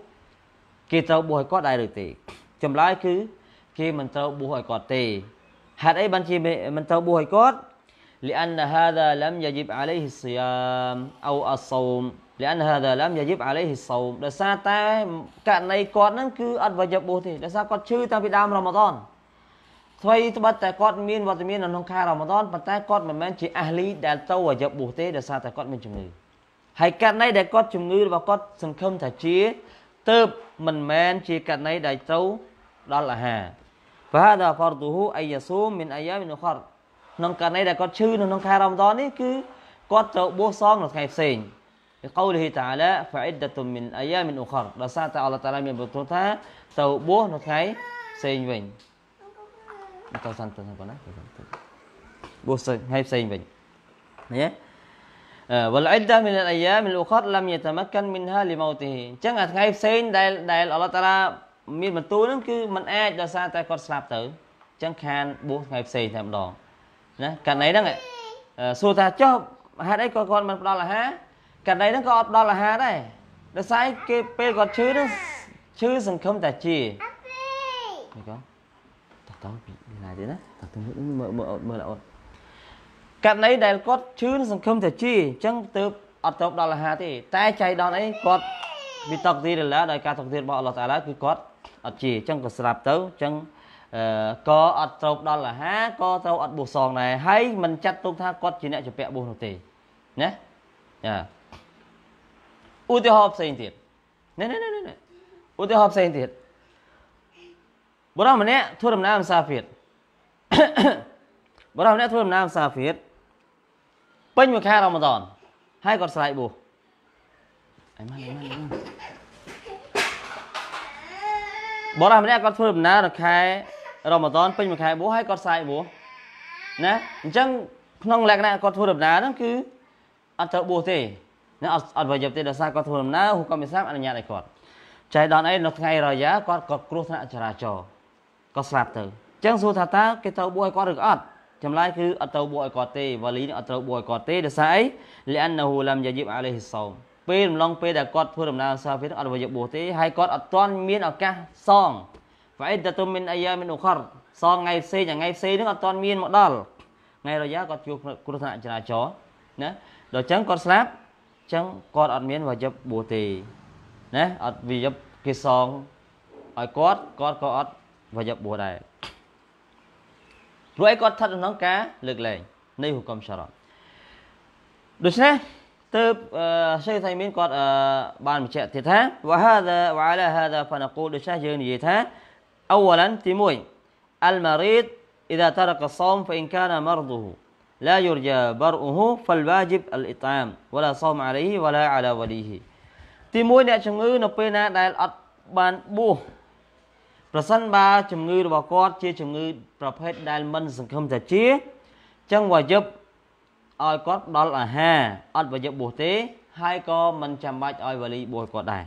គេត្រូវបួសឲ្យគាត់ដែរឬទេចម្លើយគឺគេមិនត្រូវបួសឲ្យគាត់ទេហេតុអីបានជាមិនត្រូវបួសឲ្យគាត់ لأن هذا لم يجب عليه الصيام أو الصوم لأن هذا لم يجب عليه الصوم ដោយសារតែករណីគាត់ហ្នឹងគឺអត់វយបុសទេដោយសារគាត់ឈឺតាំងពីដើមរ៉ាម៉ាដនអ្វីត្បិតតែគាត់មានវត្តមាននៅក្នុងខែរ៉ាម៉ាដនប៉ុន្តែគាត់មិនមែនជាអាហ្លីដែលទៅវយបុសទេដោយសារតែគាត់មានជំងឺហើយករណីដែលគាត់ជំងឺរបស់គាត់សង្ឃឹមថាជាទៅមិនមែនជាករណីដែលត្រូវដល់អាហារ فهذا فرضه أن يصوم من أيام الأخر ក្នុងករណីដែលគាត់ឈឺនៅក្នុងខែរ៉ាម៉ាដននេះគឺគាត់ត្រូវបួសសងនៅថ្ងៃផ្សេងពីកោលហីតាឡា فعدة من أيام أخر ដោយសារតែអល់ឡោះតាឡាមានបន្ទូលថាត្រូវបួសនៅថ្ងៃផ្សេងវិញទៅសាន់ទៅណាបួសថ្ងៃផ្សេងវិញណាវលអ៊ីដាមីនអាយ៉ាមីលអ៊ូខាត់ឡាំយតាម៉ាកានមីនហាលីម៉ោទីអញ្ចឹងអាថ្ងៃផ្សេងដែលដែលអល់ឡោះតាឡាមានបន្ទូលហ្នឹងគឺมันអាចដោយសារតែគាត់ស្លាប់ទៅអញ្ចឹងខានបួសថ្ងៃផ្សេងតែម្ដងណាករណីហ្នឹងសួរថាចុះហេតុអីក៏គាត់មិនផ្ដល់អាហារករណីហ្នឹងក៏អត់ផ្ដល់អាហារដែរដោយសារគេពេលគាត់ឈឺហ្នឹងឈឺសង្ឃឹមតែជាអីក៏តោះតោះពីណាទេណាតោះទៅមើលមើលអត់មើលអត់ករណីដែលគាត់ឈឺសង្ឃឹមតែជាអញ្ចឹងទៅអត់ទៅដល់លហាទេតែចៃដន្យអីគាត់មានតកទីរឡាដោយការតកទីរបស់អល់ឡោះតាឡាគឺគាត់អត់ជាអញ្ចឹងក៏ស្លាប់ទៅអញ្ចឹងក៏អត់ត្រូវដល់លហាក៏ត្រូវអត់បួសសងដែរហើយមិនចាត់ទុកថាគាត់ជាអ្នកជាពាក់បួសនោះទេណាចាឧទាហរណ៍ផ្សេងទៀតណែណែណែណែឧទាហរណ៍ផ្សេងទៀតបុរសម្នាក់ធ្វើដំណើរម្សាហ្វៀតបុរសម្នាក់ធ្វើដំណើរម្សាហ្វៀតពេញមួយខែរ៉ាម៉ាដនហើយគាត់ស្រែកបួសអីម៉ាអីម៉ាបរិះម្នាក់គាត់ធ្វើដំណើរនៅខែរ៉ាម៉ាដនពេញមួយខែបួសហើយគាត់ស្រែកបួសណាអញ្ចឹងក្នុងលក្ខណៈគាត់ធ្វើដំណើរហ្នឹងគឺអត់ត្រូវបួសទេណាអត់អត់វាយប់ទេដោយសារគាត់ធ្វើដំណើរហូកុំសាមអនុញ្ញាតឲ្យគាត់ចៃដនអីនៅថ្ងៃរយ៉ាគាត់គាត់គ្រោះថ្នាក់ចរាចរណ៍គាត់ស្លាប់ទៅអញ្ចឹងសួរថាតើគេត្រូវបួសឲ្យគាត់ឬអត់ចម្លើយគឺអត់ត្រូវបួសឲ្យគាត់ទេវ៉ាលីនេះអត់ត្រូវបួសឲ្យគាត់ទេដោយសារអីលិអានហ៊ូឡាំយ៉ាយីបអាឡៃហ៊ីសោមពេលម្លងពេលដែលគាត់ធ្វើដំណើរសាហ្វេអត់វយបួសទេហើយគាត់អត់ទាន់មានឱកាសសងហ្វៃដតុមិនអាយ៉ាមិនអ៊ូខរសងថ្ងៃផ្សេងថ្ងៃផ្សេងនឹងអត់ទាន់មានមកដល់ថ្ងៃរយ៉ាគាត់ជួបគ្រោះថ្នាក់ចរាចរណ៍ណាដល់ចឹងគាត់ស្លាប់ចឹងគាត់អត់មានវយបួសទេណាអត់វយបគេសងឲ្យគាត់គាត់ក៏អត់វយបួសដែរព្រោះឯងគាត់ស្ថិតក្នុងការលើកលែងនៃហុកមសារ៉ាដូច្នេះទើបសេះថៃមានគាត់បានបញ្ជាក់ទៀតថាវ៉ាហាដាវ៉ាឡាហាដាហ្វណកូលដូច្នេះយើងនិយាយថាអវឡានទី1អលម៉ារីត إذا ترك الصوم فإن كان مرضه لا يرجى برؤه فالواجب الإطعام ولا صوم عليه ولا على وليه ទី1អ្នកជំងឺនៅពេលណាដែលអត់បានបួសប្រសិនបើជំងឺរបស់គាត់ជាជំងឺ ប្រភេទដែលមិនសង្ឃឹមថាជាអញ្ចឹងវាយប់ឲ្យគាត់ដល់អាហារអត់វាយប់បួសទេ ហើយក៏មិនចាំបាច់ឲ្យវ៉ាលីបួសគាត់ដែរ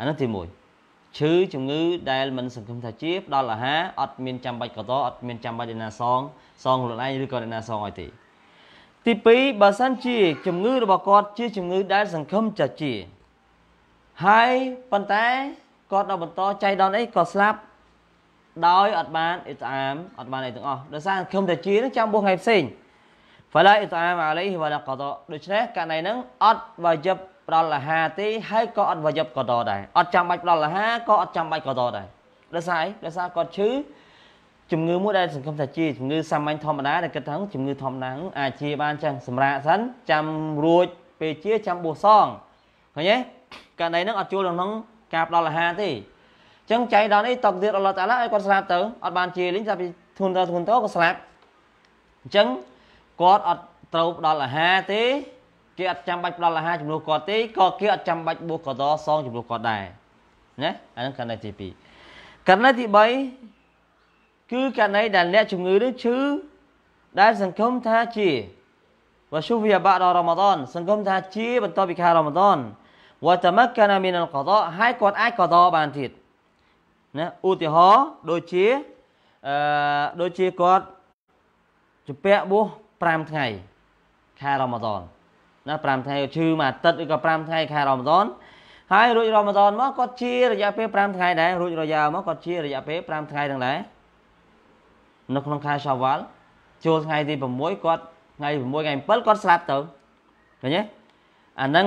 អានោះទី1ឈឺជំងឺដែលមិនសង្ឃឹមថាជាផ្ដល់អាហារអត់មានចាំបាច់កតអត់មានចាំបាច់ឯណាសងសងខ្លួនឯងឬក៏ឯណាសងឲ្យទេទី2បើសិនជា ជំងឺរបស់គាត់ ជា ជំងឺដែលសង្ឃឹមចាជាហើយប៉ុន្តែគាត់នៅបន្តចៃដន្យអីក៏ស្លាប់ដោយអត់បានអ៊ីតអាមអត់បានអីទាំងអស់ដោយសារខ្ញុំតាជានឹងចាំបួសថ្ងៃផ្សេងហ្វឡាអ៊ីតអាមអាឡៃហ៊ីវ៉ាឡាកតដូច្នេះករណីហ្នឹងអត់វ៉ាយិបប្រលហាទេហើយក៏អត់វ៉ាយិបកតដែរអត់ចាំបាច់ប្រលហាក៏អត់ចាំបាច់កតដែរដោយសារអីដោយសារគាត់ឈឺជំងឺមួយដែលសង្គមថាជាជំងឺសាមញ្ញធម្មតាដែលគិតថាជំងឺធម្មតាអាចជាបានចឹងសម្រាប់សិនចាំរួចពេលជាចាំបួសសងឃើញទេករណីហ្នឹងអត់ជួលក្នុងការផ្ដល់អាហារទេអញ្ចឹងចៃដន្យអីតកទៀតអល់ឡោះតាឡាឲ្យគាត់ស្លាប់ទៅអត់បានជាលីងស្លាប់ធុនទៅធុនទៅក៏ស្លាប់អញ្ចឹងគាត់អត់ត្រូវផ្ដល់អាហារទេគេអត់ចាំបាច់ផ្ដល់អាហារជំនួសគាត់ទេក៏គេអត់ចាំបាច់បួសកតសងជំនួសគាត់ដែរណាអានឹងកណ្ដីទី2កណ្ដីទី3គឺកណ្ដីដែលអ្នកជំងឺនឹងឈឺដែលសង្គមថាជាវ៉ាស៊ូវីយ៉ាបាដរ៉ម៉ាដនសង្គមថាជាបន្តពីខែរ៉ម៉ាដនវតមកានាមីនអលកដហើយគាត់អាចកដបានទៀតណាឧទាហរណ៍ដូចជាអឺដូចជាគាត់ជំពាក់បួស5ថ្ងៃខែរ៉ម៉ាដនណា5ថ្ងៃឈឺមួយអាទិត្យឬក៏5ថ្ងៃខែរ៉ម៉ាដនហើយរួចរ៉ម៉ាដនមកគាត់ជារយៈពេល5ថ្ងៃដែររួចរយៈមកគាត់ជារយៈពេល5ថ្ងៃទាំងដែរនៅក្នុងខែសាវ៉ាល់ចូលថ្ងៃទី6គាត់ថ្ងៃ6ថ្ងៃ7គាត់ស្លាប់ទៅឃើញទេអាហ្នឹង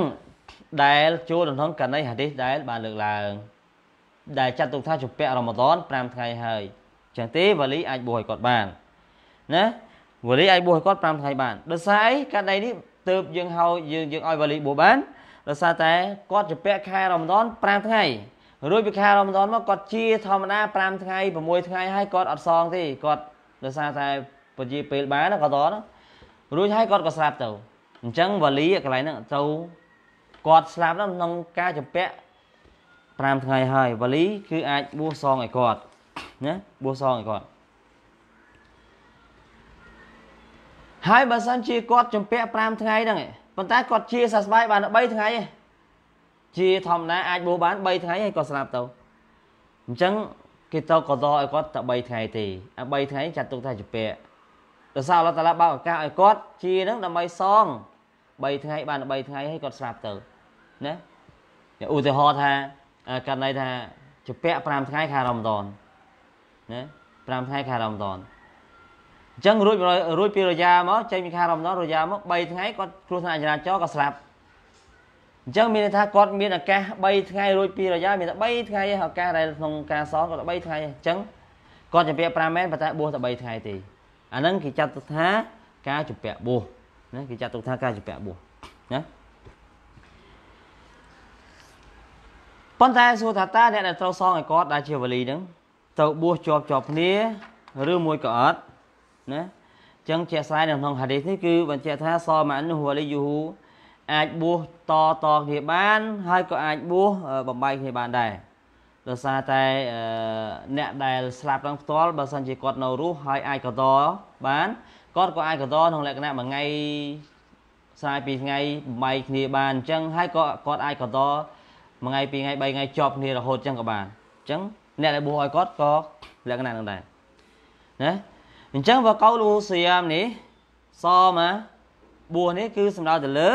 ដែលចូលក្នុងកណីហាឌីសដែលបានលើកឡើងដែលចាត់ទុកថាជំពាក់រ៉ម៉ាឌន5ថ្ងៃហើយចឹងទេវលីអាចបួសឲ្យគាត់បានណាវលីអាចបួសឲ្យគាត់5ថ្ងៃបានដោយសារអីកណីនេះទៅយើងហៅយើងយើងឲ្យវលីបួសបានដោយសារតែគាត់ជំពាក់ខែរ៉ម៉ាឌន5ថ្ងៃរួចពីខែរ៉ម៉ាឌនមកគាត់ជាធម្មតា5ថ្ងៃ6ថ្ងៃហើយគាត់អត់សងទេគាត់ដោយសារតែពជាពេលបានគាត់តរួចហើយគាត់ក៏ស្រាប់ទៅអញ្ចឹងវលីកន្លែងហ្នឹងទៅគាត់ស្លាប់ក្នុងការជំពាក់5ថ្ងៃហើយវលី គឺអាចបួសសងឲ្យគាត់ណាបួសសងឲ្យគាត់ហើយបើសិនជាគាត់ជំពាក់5ថ្ងៃហ្នឹងប៉ុន្តែគាត់ជាសះស្បើយបាន3ថ្ងៃឯងជាធម្មតាអាចបួសបាន3ថ្ងៃហើយគាត់ស្លាប់ទៅអញ្ចឹងគេតកតឲ្យគាត់តែ3ថ្ងៃទេអា3ថ្ងៃចាត់ទុកថាជំពាក់ដោយសារអល់ឡោះតាឡាបើកឱកាសឲ្យគាត់ជានឹងដើម្បីសង3ថ្ងៃបាន3ថ្ងៃហើយគាត់ស្លាប់ទៅណាឧទាហរណ៍ថាករណីថាជពាក់5ថ្ងៃខែរ៉ាម៉ាដនណា5ថ្ងៃខែរ៉ាម៉ាដនអញ្ចឹងរួចរួចពីរយ៉ាមកចេញពីខែរ៉ាម៉ាដនរយ៉ាមក3ថ្ងៃគាត់គ្រោះថ្នាក់ចរាចរណ៍ក៏ស្លាប់អញ្ចឹងមានន័យថាគាត់មានឱកាស3ថ្ងៃរួចពីរយ៉ាមានតែ3ថ្ងៃឱកាសដែលក្នុងការសងគាត់3ថ្ងៃអញ្ចឹងគាត់ជពាក់5មែនប៉ុន្តែបួសតែ3ថ្ងៃទេអាហ្នឹងគេចាត់ទុកថាការជពាក់បួសណាគេចាត់ទុកថាការជពាក់បួសណាប៉ុន្តែសួរថាតើអ្នកដែលត្រូវសងឲ្យគាត់ដែលជាវលីហ្នឹងត្រូវបួសជាប់ជាប់គ្នាឬមួយក៏អត់ណាចឹងជាក់ស្ដែងនៅក្នុងហាឌីសនេះគឺបញ្ជាក់ថាសម៉ានុហូលីយូហូអាចបួសតតគ្នាបានហើយក៏អាចបួសបំបីគ្នាបានដែរដោយសារតែអ្នកដែលស្លាប់ទាំងផ្ទាល់បើសិនជាគាត់នៅរស់ហើយអាចកតបានគាត់ក៏អាចកតក្នុងលក្ខណៈមួយថ្ងៃស្រាយពីថ្ងៃបំបីគ្នាបានអញ្ចឹងហើយក៏គាត់អាចកតមួយថ្ងៃពីរថ្ងៃបីថ្ងៃជាប់គ្នារហូតចឹងក៏បានអញ្ចឹងអ្នកដែលបួសឲ្យគាត់ក៏លក្ខណៈនឹងដែរណាអញ្ចឹងបើកោលូសៀមនេះសមកបួសនេះគឺសំដៅទៅលើ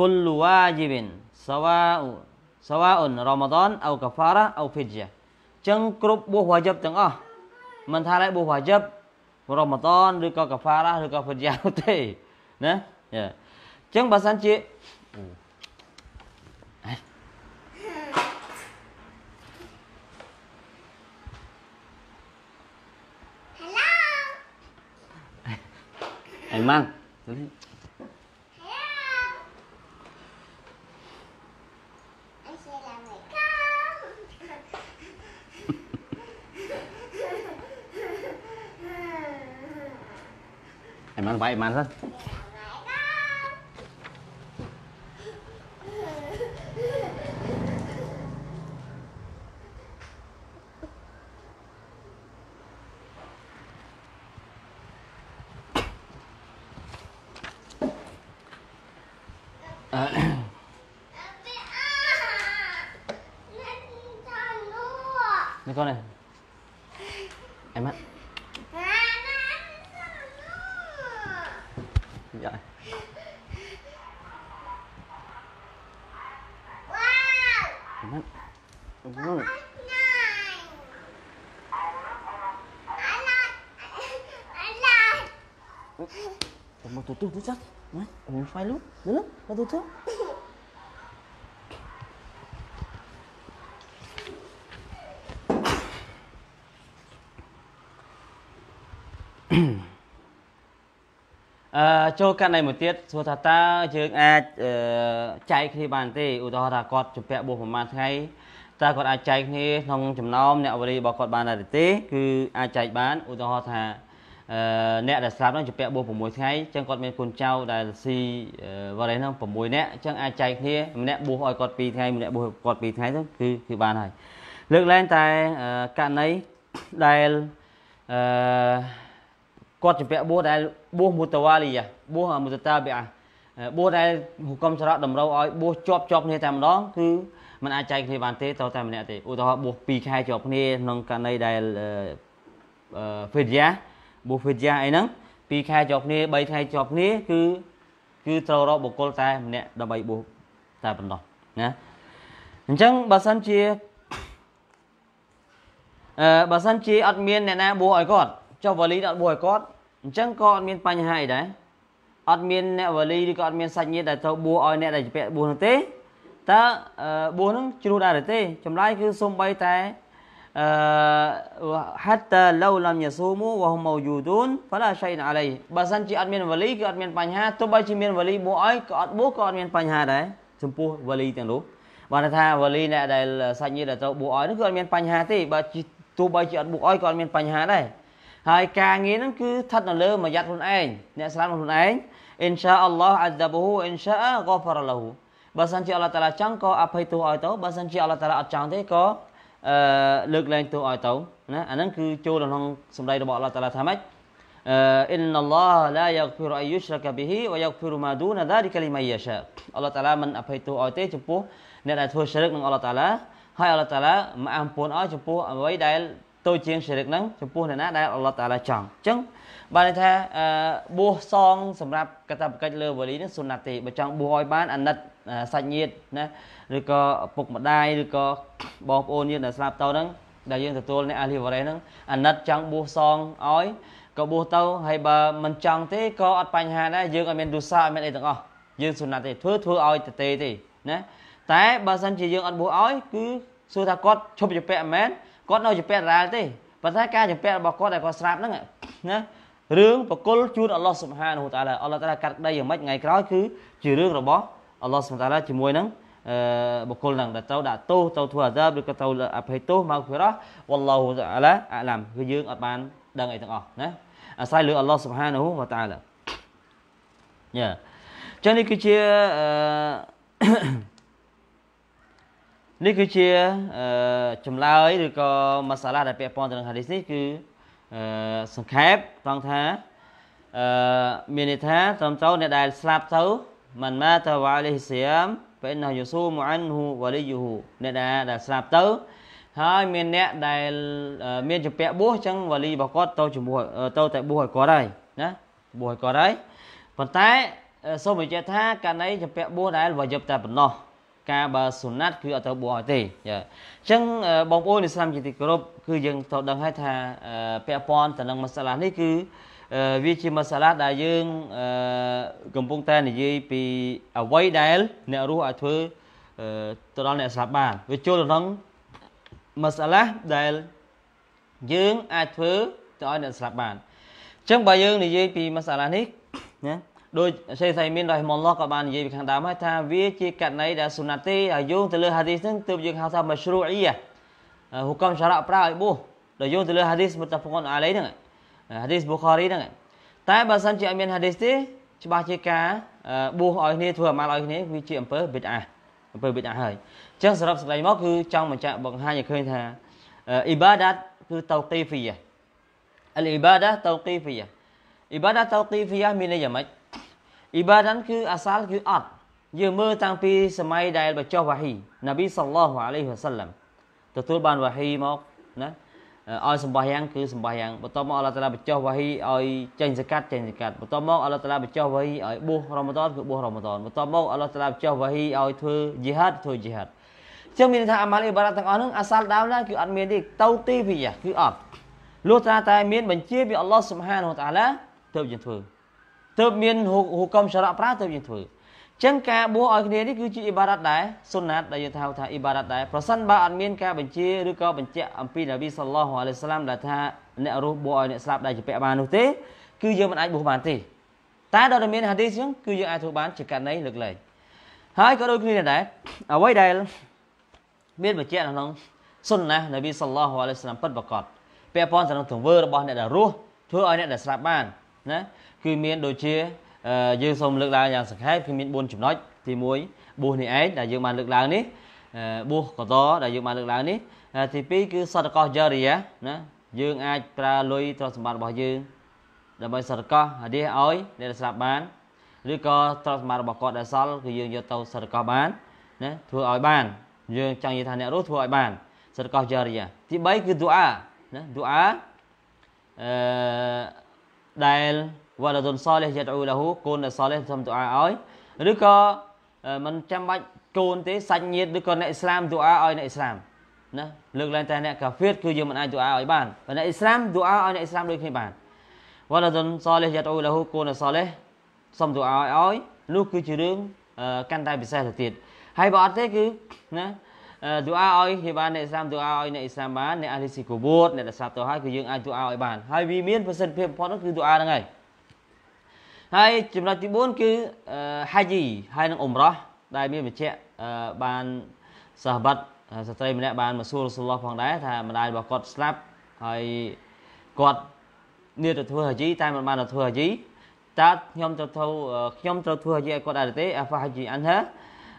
គុលវ៉ាជីវិនសវ៉ាអ៊ូសវ៉ាអ៊ុនរ៉ម៉ាដនអូកាហ្វារ៉ាអូហ្វីជាអញ្ចឹងគ្រប់បួសវ៉ាយិបទាំងអស់មិនថាឡើយបួសវ៉ាយិបរ៉ម៉ាដនឬក៏កាហ្វារ៉ាឬក៏ហ្វីជាទេណាអញ្ចឹងបើសិនជា Aiman Aiman phải Aiman thôi Này con này Em á Dạ Em á Đúng rồi Mà tụi tôi tụi chắc Mà, mình phải lúc Đúng lúc, mà tụi tôi ចូលករណីមួយទៀតសួរថាតើយើងអាចចែកគ្នាបានទេឧទាហរណ៍ថាគាត់ជំពាក់បួសប្រហែលថ្ងៃតើគាត់អាចចែកគ្នាក្នុងចំណោមអ្នកវេលារបស់គាត់បានដែរទេ គឺអាចចែកបានឧទាហរណ៍ថាអ្នកដែលស្លាប់នោះជំពាក់បួស6ថ្ងៃអញ្ចឹងគាត់មានកូនចៅដែលស៊ីវ៉ារេសនោះ6នាក់អញ្ចឹងអាចចែកគ្នាម្នាក់បួសឲ្យគាត់2ថ្ងៃម្នាក់បួសគាត់2ថ្ងៃទៅគឺគឺបានហើយលើកឡើងតែករណីដែលអឺគាត់ជំពាក់បួសដែលបួសមូតវ៉ាលីយ៉ាបួសមូតតាបិអាបួសដែលហុកមសរៈតម្រូវឲ្យបួសជាប់ជាប់គ្នាតែម្ដងគឺมันអាចចែកគ្នាបានទេតតែម្នាក់ទេឧទាហរណ៍បួស2ខែជាប់គ្នាក្នុងករណីដែលហ្វេឌីយ៉ាបួសហ្វេឌីយ៉ាអីហ្នឹង2ខែជាប់គ្នា3ខែជាប់គ្នាគឺគឺត្រូវរកបុគ្គលតែម្នាក់ដើម្បីបួសតែប៉ុណ្ណោះណាអញ្ចឹងបើសិនជាអឺបើសិនជាអត់មានអ្នកណាបួសឲ្យគាត់ចុះវ៉ាលីដាក់បួសឲ្យគាត់អញ្ចឹងក៏អត់មានបញ្ហាអីដែរអត់មានអ្នកវ៉ាលីឬក៏អត់មានសាច់ញាតិដែលត្រូវបួសឲ្យអ្នកដែលជាពាក់បួសនោះទេតើបួសនឹងជ្រួតដែរទេចម្លើយគឺសំបីតែអឺ hatta law lam yasumu wa hum mawjudun fala shay'in alay បើសិនជាអត់មានវ៉ាលីគឺអត់មានបញ្ហាទោះបីជាមានវ៉ាលីបួសឲ្យក៏អត់បួសក៏អត់មានបញ្ហាដែរចំពោះវ៉ាលីទាំងនោះបានថាវ៉ាលីអ្នកដែលសាច់ញាតិដែលត្រូវបួសឲ្យនោះគឺអត់មានបញ្ហាទេបើទោះបីជាអត់បួសឲ្យក៏អត់មានបញ្ហាដែរហើយការងារហ្នឹងគឺស្ថិតនៅលើមួយយ៉ាត់ខ្លួនឯងអ្នកស្លាប់ខ្លួនឯង insha Allah azabahu insha ghafar lahu បើសិនជាអល់ឡោះតាឡាចង់ក៏អភ័យទោសឲ្យទៅបើសិនជាអល់ឡោះតាឡាអត់ចង់ទេក៏អឺលើកលែងទោសឲ្យទៅណាអាហ្នឹងគឺចូលក្នុងសម្ដីរបស់អល់ឡោះតាឡាថាម៉េចអឺ inna Allah la yaghfiru an yushraka bihi wa yaghfiru ma duna dhalika liman yasha អល់ឡោះតាឡាមិនអភ័យទោសឲ្យទេចំពោះអ្នកដែលធ្វើជ្រឹកនឹងអល់ឡោះតាឡាហើយអល់ឡោះតាឡាមិនអំពូនឲ្យចំពោះអ្វីដែលតូចជាងសិរិកហ្នឹងចំពោះអ្នកណាដែលអល់ឡោះតាឡាចង់អញ្ចឹងបានន័យថាបួសសងសម្រាប់កតបកិច្ចលើវ៉ាលីនេះសុណាត់ទេបើចង់បួសឲ្យបានអាណិតសាច់ញាតិណាឬក៏ពុកម្ដាយឬក៏បងប្អូនយើងដែលស្លាប់ទៅហ្នឹងដែលយើងទទួលអ្នកអាលីវ៉ារ៉េហ្នឹងអាណិតចង់បួសសងឲ្យក៏បួសទៅហើយបើមិនចង់ទេក៏អត់បញ្ហាដែរយើងអត់មានទុសាអត់មានអីទាំងអស់យើងសុណាត់ទេធ្វើធ្វើឲ្យតទេទេណាតែបើសិនជាយើងអត់បួសឲ្យ គឺសួរថាគាត់ឈប់ជាពាក់មែនគាត់នៅជាពាក់ដដែលទេប៉ុន្តែការជាពាក់របស់គាត់ដែលគាត់ស្រាប់ហ្នឹងណារឿងបកុលជូនអល់ឡោះសុបហានហូតាឡាអល់ឡោះតាឡាកាត់ដីយ៉ាងម៉េចថ្ងៃក្រោយគឺជារឿងរបស់អល់ឡោះសុបហានតាឡាជាមួយនឹងបុគ្គលនឹងដែលត្រូវដាក់ទោសត្រូវធ្វើអាដាបឬក៏ត្រូវអភ័យទោសមកពីរ៉ោះវ៉ាឡោហ៊ូតាឡាអាឡាមគឺយើងអត់បានដឹងអីទាំងអស់ណាអាស្រ័យលើអល់ឡោះសុបហានហូតាឡាយ៉ាចឹងនេះគឺជាអឺនេះគឺជាចម្លើយឬក៏មសាឡាដែលពាក់ព័ន្ធទៅនឹងហាឌីសនេះគឺសង្ខេបត្រង់ថាអឺមានន័យថាត្រឹមត្រូវអ្នកដែលស្លាប់ទៅមិនម៉ាតាវ៉ាលីសៀមបេណាយូស៊ូមអានហ៊ូវ៉ាលីយូហ៊ូអ្នកដែលដែលស្លាប់ទៅហើយមានអ្នកដែលមានជំពាក់បួសអញ្ចឹងវ៉ាលីរបស់គាត់ទៅជាមួយទៅតែបួសឲ្យគាត់ហើយណាបួសឲ្យគាត់ហើយប៉ុន្តែសូមបញ្ជាក់ថាករណីជំពាក់បួសដែលវ៉ាយិបតែប៉ុណ្ណោះការបើសុណាត់គឺអត់ត្រូវបួសឲ្យទេចាអញ្ចឹងបងប្អូននិស្សិតជាទីគោរពគឺយើងត្រូវដឹងហើយថាពាក់ព័ន្ធទៅនឹងមសាឡានេះ គឺវាជាមសាឡាដែលយើងកំពុងតែនិយាយពីអ្វីដែល អ្នករស់អាចធ្វើទៅដល់អ្នកស្លាប់បានវាចូលទៅក្នុងមសាឡាដែលយើងអាចធ្វើទៅឲ្យអ្នកស្លាប់បានអញ្ចឹងបើយើង និយាយពីមសាឡានេះណាដោយសេសៃមានរ៉ៃម៉ុលឡោះក៏បាននិយាយពីខាងដើមហើយថាវាជាករណីដែលសុណាត់ទេហើយយោងទៅលើហាឌីសហ្នឹងទើបយើងហៅថាមជ្រូអ៊ីហុកមសារ៉ាប្រើឲ្យប៊ូដល់យោងទៅលើហាឌីសមុតហ្វុកអាឡៃហ្នឹងហាឌីសប៊ូខារីហ្នឹងតែបើសិនជាអត់មានហាឌីសទេច្បាស់ជាការប៊ូឲ្យគ្នាធ្វើអាម៉ាល់ឲ្យគ្នាវាជាអំពើបិទអាអំពើបិទអាហើយអញ្ចឹងសរុបសេចក្តីមកគឺចង់បញ្ជាក់បង្ហាញឲ្យឃើញថាអ៊ីបាដាតគឺតោកីហ្វីយ៉ាអលអ៊ីបាដាតោកីហ្វីយ៉ាអ៊ីបាដាតោកីហ្វីយ៉ាមានន័យយ៉ាងម៉េចអ៊ីបាដានគឺអាសាលគឺអត់យើងមើលតាំងពីសម័យដែលបញ្ចុះវ៉ាហ៊ីនប៊ីសល្លោះអាឡៃហ៊ីវ៉ាសាឡាំទទួលបានវ៉ាហ៊ីមកណាឲ្យសម្បោះយ៉ាងគឺសម្បោះយ៉ាងបន្ទាប់មកអល់ឡោះតាឡាបញ្ចុះវ៉ាហ៊ីឲ្យចេញសកាត់ចេញសកាត់បន្ទាប់មកអល់ឡោះតាឡាបញ្ចុះវ៉ាហ៊ីឲ្យបួសរ៉ម៉ាដនគឺបួសរ៉ម៉ាដនបន្ទាប់មកអល់ឡោះតាឡាបញ្ចុះវ៉ាហ៊ីឲ្យធ្វើជីហាត់ធ្វើជីហាត់ចឹងមានថាអាម៉ាល់អ៊ីបារ៉ាទាំងអស់ហ្នឹងអាសាលដើមណាគឺអត់មានទេតោទីវិយ៉ាគឺអត់លុះត្រាតែមានបញ្ជាពីអល់ឡោះស៊ុបហានវតាឡាទើបយើងធ្វើទើបមានហូកុំសារៈប្រើទើបយើងធ្វើចឹងការបួសឲ្យគ្នានេះគឺជាអ៊ីបារ៉ាត់ដែរសុណាតដែលយើងថាថាអ៊ីបារ៉ាត់ដែរប្រសិនបើអត់មានការបញ្ជាឬក៏បញ្ជាក់អំពីនប៊ីសុលឡោះអាឡៃសាឡាមដែលថាអ្នករស់បួសឲ្យអ្នកស្លាប់ដែលជាពាក់បាននោះទេគឺយើងមិនអាចបួសបានទេ តែដល់តែមានហាឌីសចឹងគឺយើងអាចធ្វើបានជាករណីលើកលែងហើយក៏ដូចគ្នាដែរអ្វីដែលមានបញ្ជាក់នៅក្នុងសុណានប៊ីសុលឡោះអាឡៃសាឡាមពិតប្រាកដពាក់ព័ន្ធទៅនឹងទង្វើរបស់អ្នកដែលរស់ធ្វើឲ្យអ្នកដែលស្លាប់បានណាគឺមានដូចជាយើងសូមលើកឡើងយ៉ាងសង្ខេបគឺមាន4ចំណុចទី1បួសនេះឯងដែលយើងបានលើកឡើងនេះបួសកតដែលយើងបានលើកឡើងនេះទី2គឺសតកោះយារីយ៉ាណាយើងអាចប្រើលុយទ្រព្យសម្បត្តិរបស់យើងដើម្បីសតកោះហរិះឲ្យអ្នកស្លាប់បានឬក៏ទ្រព្យសម្បត្តិរបស់គាត់ដែលសល់គឺយើងយកទៅសតកោះបានណាធ្វើឲ្យបានយើងចង់និយាយថាអ្នករស់ធ្វើឲ្យបានសតកោះយារីយ៉ាទី3គឺឌូអាណាឌូអាអឺដែលវលដុនសាលេះយ៉ាត់អ៊ូឡាហ៊ូកូនសាលេះធ្វើទូអាឲ្យឬក៏មិនចាំបាច់កូនទេសាច់ញាតិឬក៏អ្នកអ៊ីស្លាមទូអាឲ្យអ្នកអ៊ីស្លាមណាលើកឡើងតែអ្នកកាហ្វៀតគឺយើងមិនអាចទូអាឲ្យបានប៉ុន្តែអ៊ីស្លាមទូអាឲ្យអ្នកអ៊ីស្លាមដូចគ្នាបានវលដុនសាលេះយ៉ាត់អ៊ូឡាហ៊ូកូនសាលេះសុំទូអាឲ្យឲ្យនោះគឺជារឿងកាន់តែពិសេសទៅទៀតហើយបើអត់ទេគឺណាទូអាឲ្យគេបានអ្នកអ៊ីស្លាមទូអាឲ្យអ្នកអ៊ីស្លាមបានអ្នកអាលីស៊ីកូបូតអ្នកដែលស្លាប់ទៅហើយគឺយើងអាចទូអាឲ្យបានហើយវាមានប្រសិទ្ធភាពបំផុតនោះគឺទូអាហ្នឹងហើយហើយចំណុចទី4គឺហាជីហើយនឹងអ៊ុំរ៉ោះដែលមានបញ្ជាក់បានសាហបាត់ស្ត្រីម្នាក់បានមកសួររសូលឡោះផងដែរថាម្ដាយរបស់គាត់ស្លាប់ ហើយគាត់នាទៅធ្វើហាជីតែមិនបានទៅធ្វើហាជីតើខ្ញុំទៅធ្វើខ្ញុំត្រូវធ្វើហាជីឲ្យគាត់ដែរទេអាហ្វាហាជីអានហា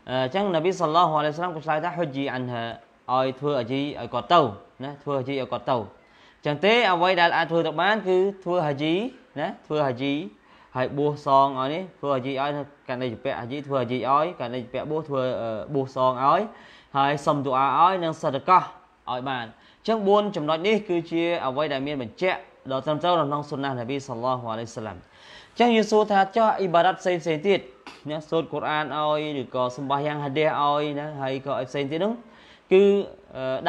អញ្ចឹងនប៊ីសល្លោះអាឡៃសាឡាមក៏ឆ្លើយថាហុជីអានហាឲ្យធ្វើហាជីឲ្យគាត់ទៅណាធ្វើហាជីឲ្យគាត់ទៅអញ្ចឹងទេ អ្វីដែលអាចធ្វើទៅបានគឺធ្វើហាជីណាធ្វើហាជីហើយបួសសងឲ្យនេះធ្វើអាជីឲ្យ កានិជពៈអាជីធ្វើអាជីឲ្យកានិជពៈបួសធ្វើបួសសងឲ្យហើយសុំទូអាឲ្យនិងសតកោះឲ្យបានអញ្ចឹង4ចំណុចនេះ គឺជាអ្វីដែលមានបញ្ជាក់ដល់ត្រឹមត្រូវក្នុងសុណាននប៊ីសល្លោះអាឡៃសាឡាមអញ្ចឹងយើងសួរថាចោះអ៊ីបារ៉ាត់ផ្សេងផ្សេងទៀតណាសូត្រកូរ៉ានឲ្យឬក៏សម្បាសយ៉ាងហាឌីសឲ្យណាហើយក៏ឲ្យផ្សេងទៀតនោះគឺ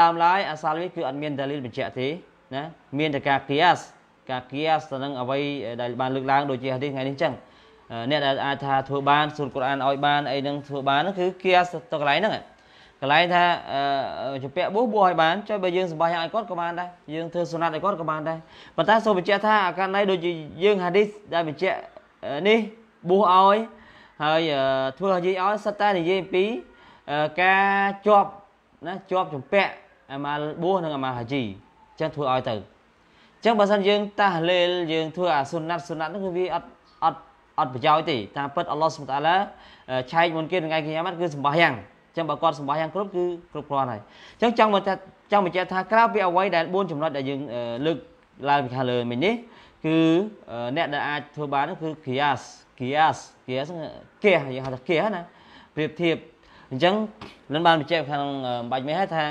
ដើមឡើយអាសាលនេះគឺអត់មានដាលីលបញ្ជាក់ទេណាមានតែការគៀសការគាស្ទើរនឹងអ្វីដែលបានលើកឡើងដូចជាហាឌីសថ្ងៃនេះអញ្ចឹងអ្នកដែលអាចថាធ្វើបានសូត្រកូរ៉ានឲ្យបានអីនឹងធ្វើបានហ្នឹងគឺគាស្ទើរទៅកន្លែងហ្នឹងកន្លែងថាជាពាក់បួសបួសឲ្យបានចុះបើយើងសម្បាសឲ្យគាត់ក៏បានដែរយើងធ្វើសុណាត់ឲ្យគាត់ក៏បានដែរប៉ុន្តែសូមបញ្ជាក់ថាអាកានណៃដូចជាយើងហាឌីសដែលបញ្ជាក់នេះបួសឲ្យហើយធ្វើឲ្យនិយាយឲ្យសិតតែនិយាយពីការជាប់ណាជាប់ជំពាក់អាម៉ាល់បួសនិងអាម៉ាល់ហាជីអញ្ចឹងធ្វើឲ្យទៅចឹងបើសិនយើងតាស់លេលយើងធ្វើអាសុណាត់សុណាត់នោះគឺវាអត់អត់អត់ប្រយោជន៍ទេតាមពិតអល់ឡោះសុបតាឡាឆែកមុនគេថ្ងៃគីយ៉ាម៉ាត់គឺសម្បោះយ៉ាងចឹងបើគាត់សម្បោះយ៉ាងគ្រប់គឺគ្រប់គ្រាន់ហើយចឹងចង់មកថាចង់បញ្ជាក់ថាក្រៅពីអ្វីដែល4ចំណុចដែលយើងលើកឡើងពីខាងលើមិញនេះគឺអ្នកដែលអាចធ្វើបានគឺ kias kias kias គេយើងហៅថាគេណាប្រៀបធៀបអញ្ចឹងលិនបានបញ្ជាក់ខាងបាច់មេះថា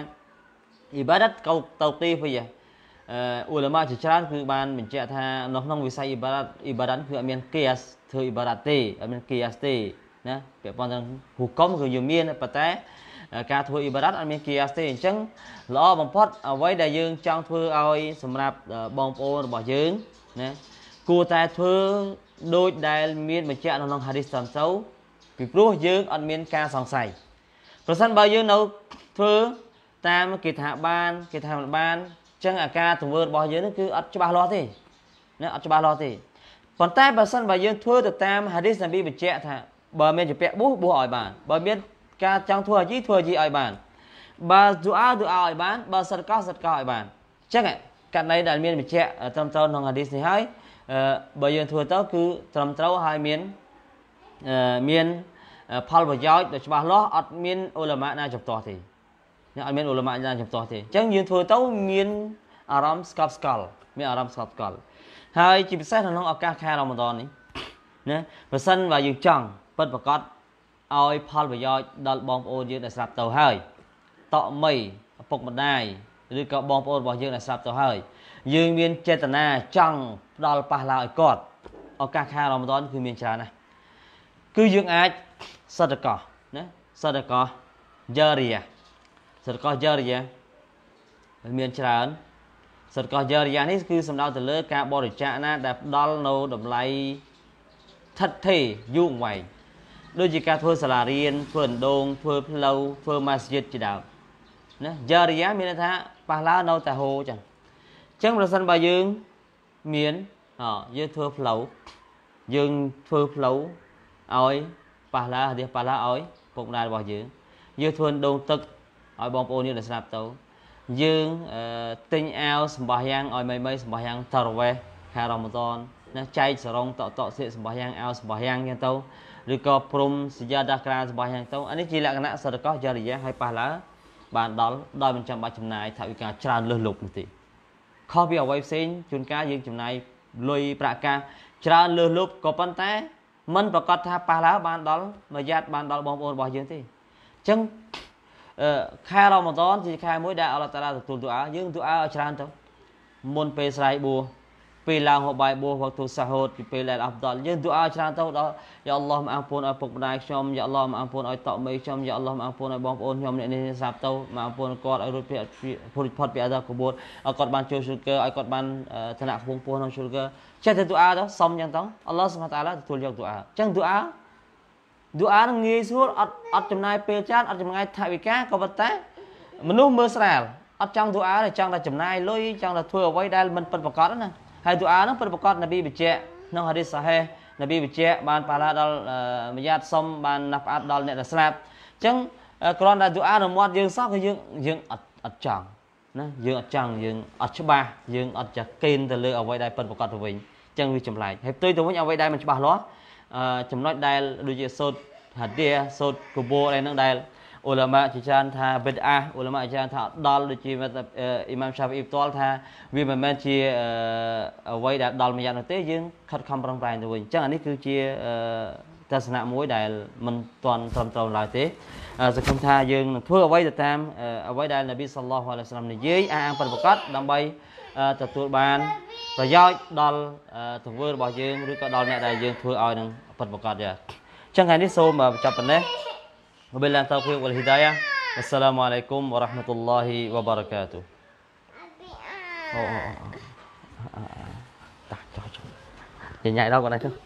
ibadat កោតតោទីហ្វីយ៉ាអ៊ូឡាម៉ាជាច្រើនគឺបានបញ្ជាក់ថានៅក្នុងវិស័យអ៊ីបារ៉ាតអ៊ីបារ៉ាតគឺអត់មានគីអាសធ្វើអ៊ីបារ៉ាតទេអត់មានគីអាសទេណាពាក់ព័ន្ធនឹងហូកុំគឺយើងមានប៉ុន្តែការធ្វើអ៊ីបារ៉ាតអត់មានគីអាសទេអញ្ចឹងល្អបំផុតអ្វីដែលយើងចង់ធ្វើឲ្យសម្រាប់បងប្អូនរបស់យើងណាគួរតែធ្វើដូចដែលមានបញ្ជាក់នៅក្នុងហារីសសំសៅពីព្រោះយើងអត់មានការសង្ស័យប្រសិនបើយើងនៅធ្វើតាមគេថាបានគេថាមិនបានចឹងអាការធ្វើរបស់យើងនឹងគឺអត់ច្បាស់លាស់ទេណាអត់ច្បាស់លាស់ទេប៉ុន្តែបើសិនបើយើងធ្វើទៅតាមហាឌីសនប៊ីបញ្ជាក់ថាបើមានជាពាក់បួសបួសឲ្យបានបើមានការចង់ធ្វើអាជីធ្វើអាជីឲ្យបានបើឌូអាឌូអាឲ្យបានបើសិតកោសិតកោឲ្យបានអញ្ចឹងករណីដែលមានបញ្ជាក់ត្រឹមត្រូវក្នុងហាឌីសនេះហើយបើយើងធ្វើទៅគឺត្រឹមត្រូវហើយមានមានផលប្រយោជន៍ដ៏ច្បាស់លាស់អត់មានអ៊ុលម៉ាណាចំទាស់ទេអ្នកអត់មានអ៊ុលម៉ាណាចំទាស់ទេអញ្ចឹងយើងធ្វើទៅមានអារម្មណ៍ស្កប់ស្កល់មានអារម្មណ៍ស្កប់ស្កល់ហើយជាពិសេសនៅក្នុងឱកាសខែរ៉ម៉ាដននេះណាបើសិនបើយើងចង់ពិតប្រកបឲ្យផលប្រយោជន៍ដល់បងប្អូនយើងដែលស្រាប់ទៅហើយតក់មីឪពុកម្ដាយឬក៏បងប្អូនរបស់យើងដែលស្រាប់ទៅហើយ យើងមានចេតនាចង់ផ្ដល់ប៉ះឡាឲ្យគាត់ឱកាសខែរ៉ម៉ាដនគឺមានច្រើនណាស់គឺយើងអាចសតកោណាសតកោយារីយ៉ាសិទ្ធិកោះយរិយាវាមានច្រើនសិទ្ធិកោះយរិយានេះគឺសំដៅទៅលើការបរិច្ចាគណាដែលផ្ដល់នៅតម្លៃថិតថេរយូរអង្វែងដូចជាការធ្វើសាលារៀនធ្វើអណ្ដូងធ្វើផ្លូវធ្វើម៉ាស្យិតជាដើមណាយរិយាមានន័យថាប៉ះឡើងនៅតែហូរចឹងអញ្ចឹងប្រសិនបើយើងមានអយើងធ្វើផ្លូវយើងធ្វើផ្លូវឲ្យប៉ះឡារះប៉ះឡាឲ្យពុកម្ដាយរបស់យើងយើងធ្វើដងទឹកឲ្យបងប្អូនយើងដែលស្ដាប់ទៅយើងទិញអាវសម្បោះយ៉ាងឲ្យមីមីសម្បោះយ៉ាងតារវេសខែរ៉ាម៉ាដនណាចែកសរងតកតកសៀកសម្បោះយ៉ាងអាវសម្បោះយ៉ាងចឹងទៅឬក៏ព្រំសញ្ញាដាក្រាសម្បោះយ៉ាងទៅអានេះជាលក្ខណៈសរកោយរិយាឲ្យប៉ះឡើបានដល់ដោយមិនចាំបាច់ចំណាយថវិកាច្រើនលើសលប់នោះទេខុសពីអ្វីផ្សេងជួនកាលយើងចំណាយលុយប្រាក់កាសច្រើនលើសលប់ក៏ប៉ុន្តែ មិនប្រកាសថាប៉ះឡើបានដល់មួយយ៉ាត់បានដល់បងប្អូនរបស់យើងទេអញ្ចឹងខែរ៉ូម៉ាដនជាខែមួយដែលអល់ឡោះតាឡាទទួលទូអាយើងទូអាឲ្យច្រើនទៅមុនពេលស្រ័យបួពេលឡើងហូបបាយបួវទូសាហូតពីពេលដែលអាប់ដលយើងទូអាច្រើនទៅដល់យ៉ាអល់ឡោះមកអពូនឲ្យពុកម្ដាយខ្ញុំយ៉ាអល់ឡោះមកអពូនឲ្យតក់មេខ្ញុំយ៉ាអល់ឡោះមកអពូនឲ្យបងប្អូនខ្ញុំអ្នកនេះសាប់ទៅមកអពូនគាត់ឲ្យរួចពីផុតផុតពីអាដាកបូតឲ្យគាត់បានចូលស៊ូលកឺឲ្យគាត់បានឋានៈខ្ពង់ពោះក្នុងស៊ូលកឺចេះតែទូអាទៅសុំអញ្ចឹងទៅអល់ឡោះសុបហានតាឡាទទួលយកទូអាអញ្ចឹងទូអាឌូអានឹងងាយស្រួលអត់អត់ចំណាយពេលច្រើនអត់ចំណាយថវិកាក៏ប៉ុន្តែមនុស្សមើលស្រាលអត់ចង់ឌូអាទេចង់តែចំណាយលុយចង់តែធ្វើអ្វីដែលមិនពិតប្រាកដណាហើយឌូអានឹងពិតប្រាកដនប៊ីបញ្ជាក់ក្នុងហាឌីសសាហេនប៊ីបញ្ជាក់បានបាឡាដល់មយ៉ាតសុំបានណាស់ផ្អាប់ដល់អ្នកដែលស្លាប់អញ្ចឹងគ្រាន់តែឌូអារមាត់យើងសោះគឺយើងយើងអត់អត់ចង់ណាយើងអត់ចង់យើងអត់ច្បាស់យើងអត់ចាកេនទៅលើអ្វីដែលពិតប្រាកដទៅវិញអញ្ចឹងវាចម្លែកហើយផ្ទុយទៅវិញអ្វីដែលមិនច្បាស់លាស់ចំណុចដែលដូចជាសូត្រហាឌីសូត្រកបោអីហ្នឹងដែលអ៊ុលាម៉ាជាច្រើនថាបិទអាអ៊ុលាម៉ាជាច្រើនថាអដល់ដូចជាអ៊ីម៉ាមឆាហ្វីផ្ទាល់ថា វាមិនមែនជាអ្វីដែលដល់មួយយ៉ាងនោះទេយើង ខិតខំប្រឹងប្រែងទៅវិញអញ្ចឹងអានេះគឺជាទស្សនៈមួយដែលមិនទាន់ត្រឹមត្រូវឡើយទេសង្ឃឹមថាយើងនឹងធ្វើអ្វីទៅតាមអ្វីដែលនប៊ីសល្លោះអាឡៃសាឡាមនិយាយអាងពិតប្រាកដដើម្បីទទួលបានប្រយោជន៍ដល់ទង្វើរបស់យើងឬក៏ដល់អ្នកដែលយើងធ្វើឲ្យនឹងពិតប្រាកដយ៉ាអញ្ចឹងថ្ងៃនេះសូមបញ្ចប់ប៉ុណ្ណេះ وبالله التوفيق والهدايه والسلام عليكم ورحمه الله وبركاته អូតាចុះញ៉ៃដល់គាត់ណាចុះ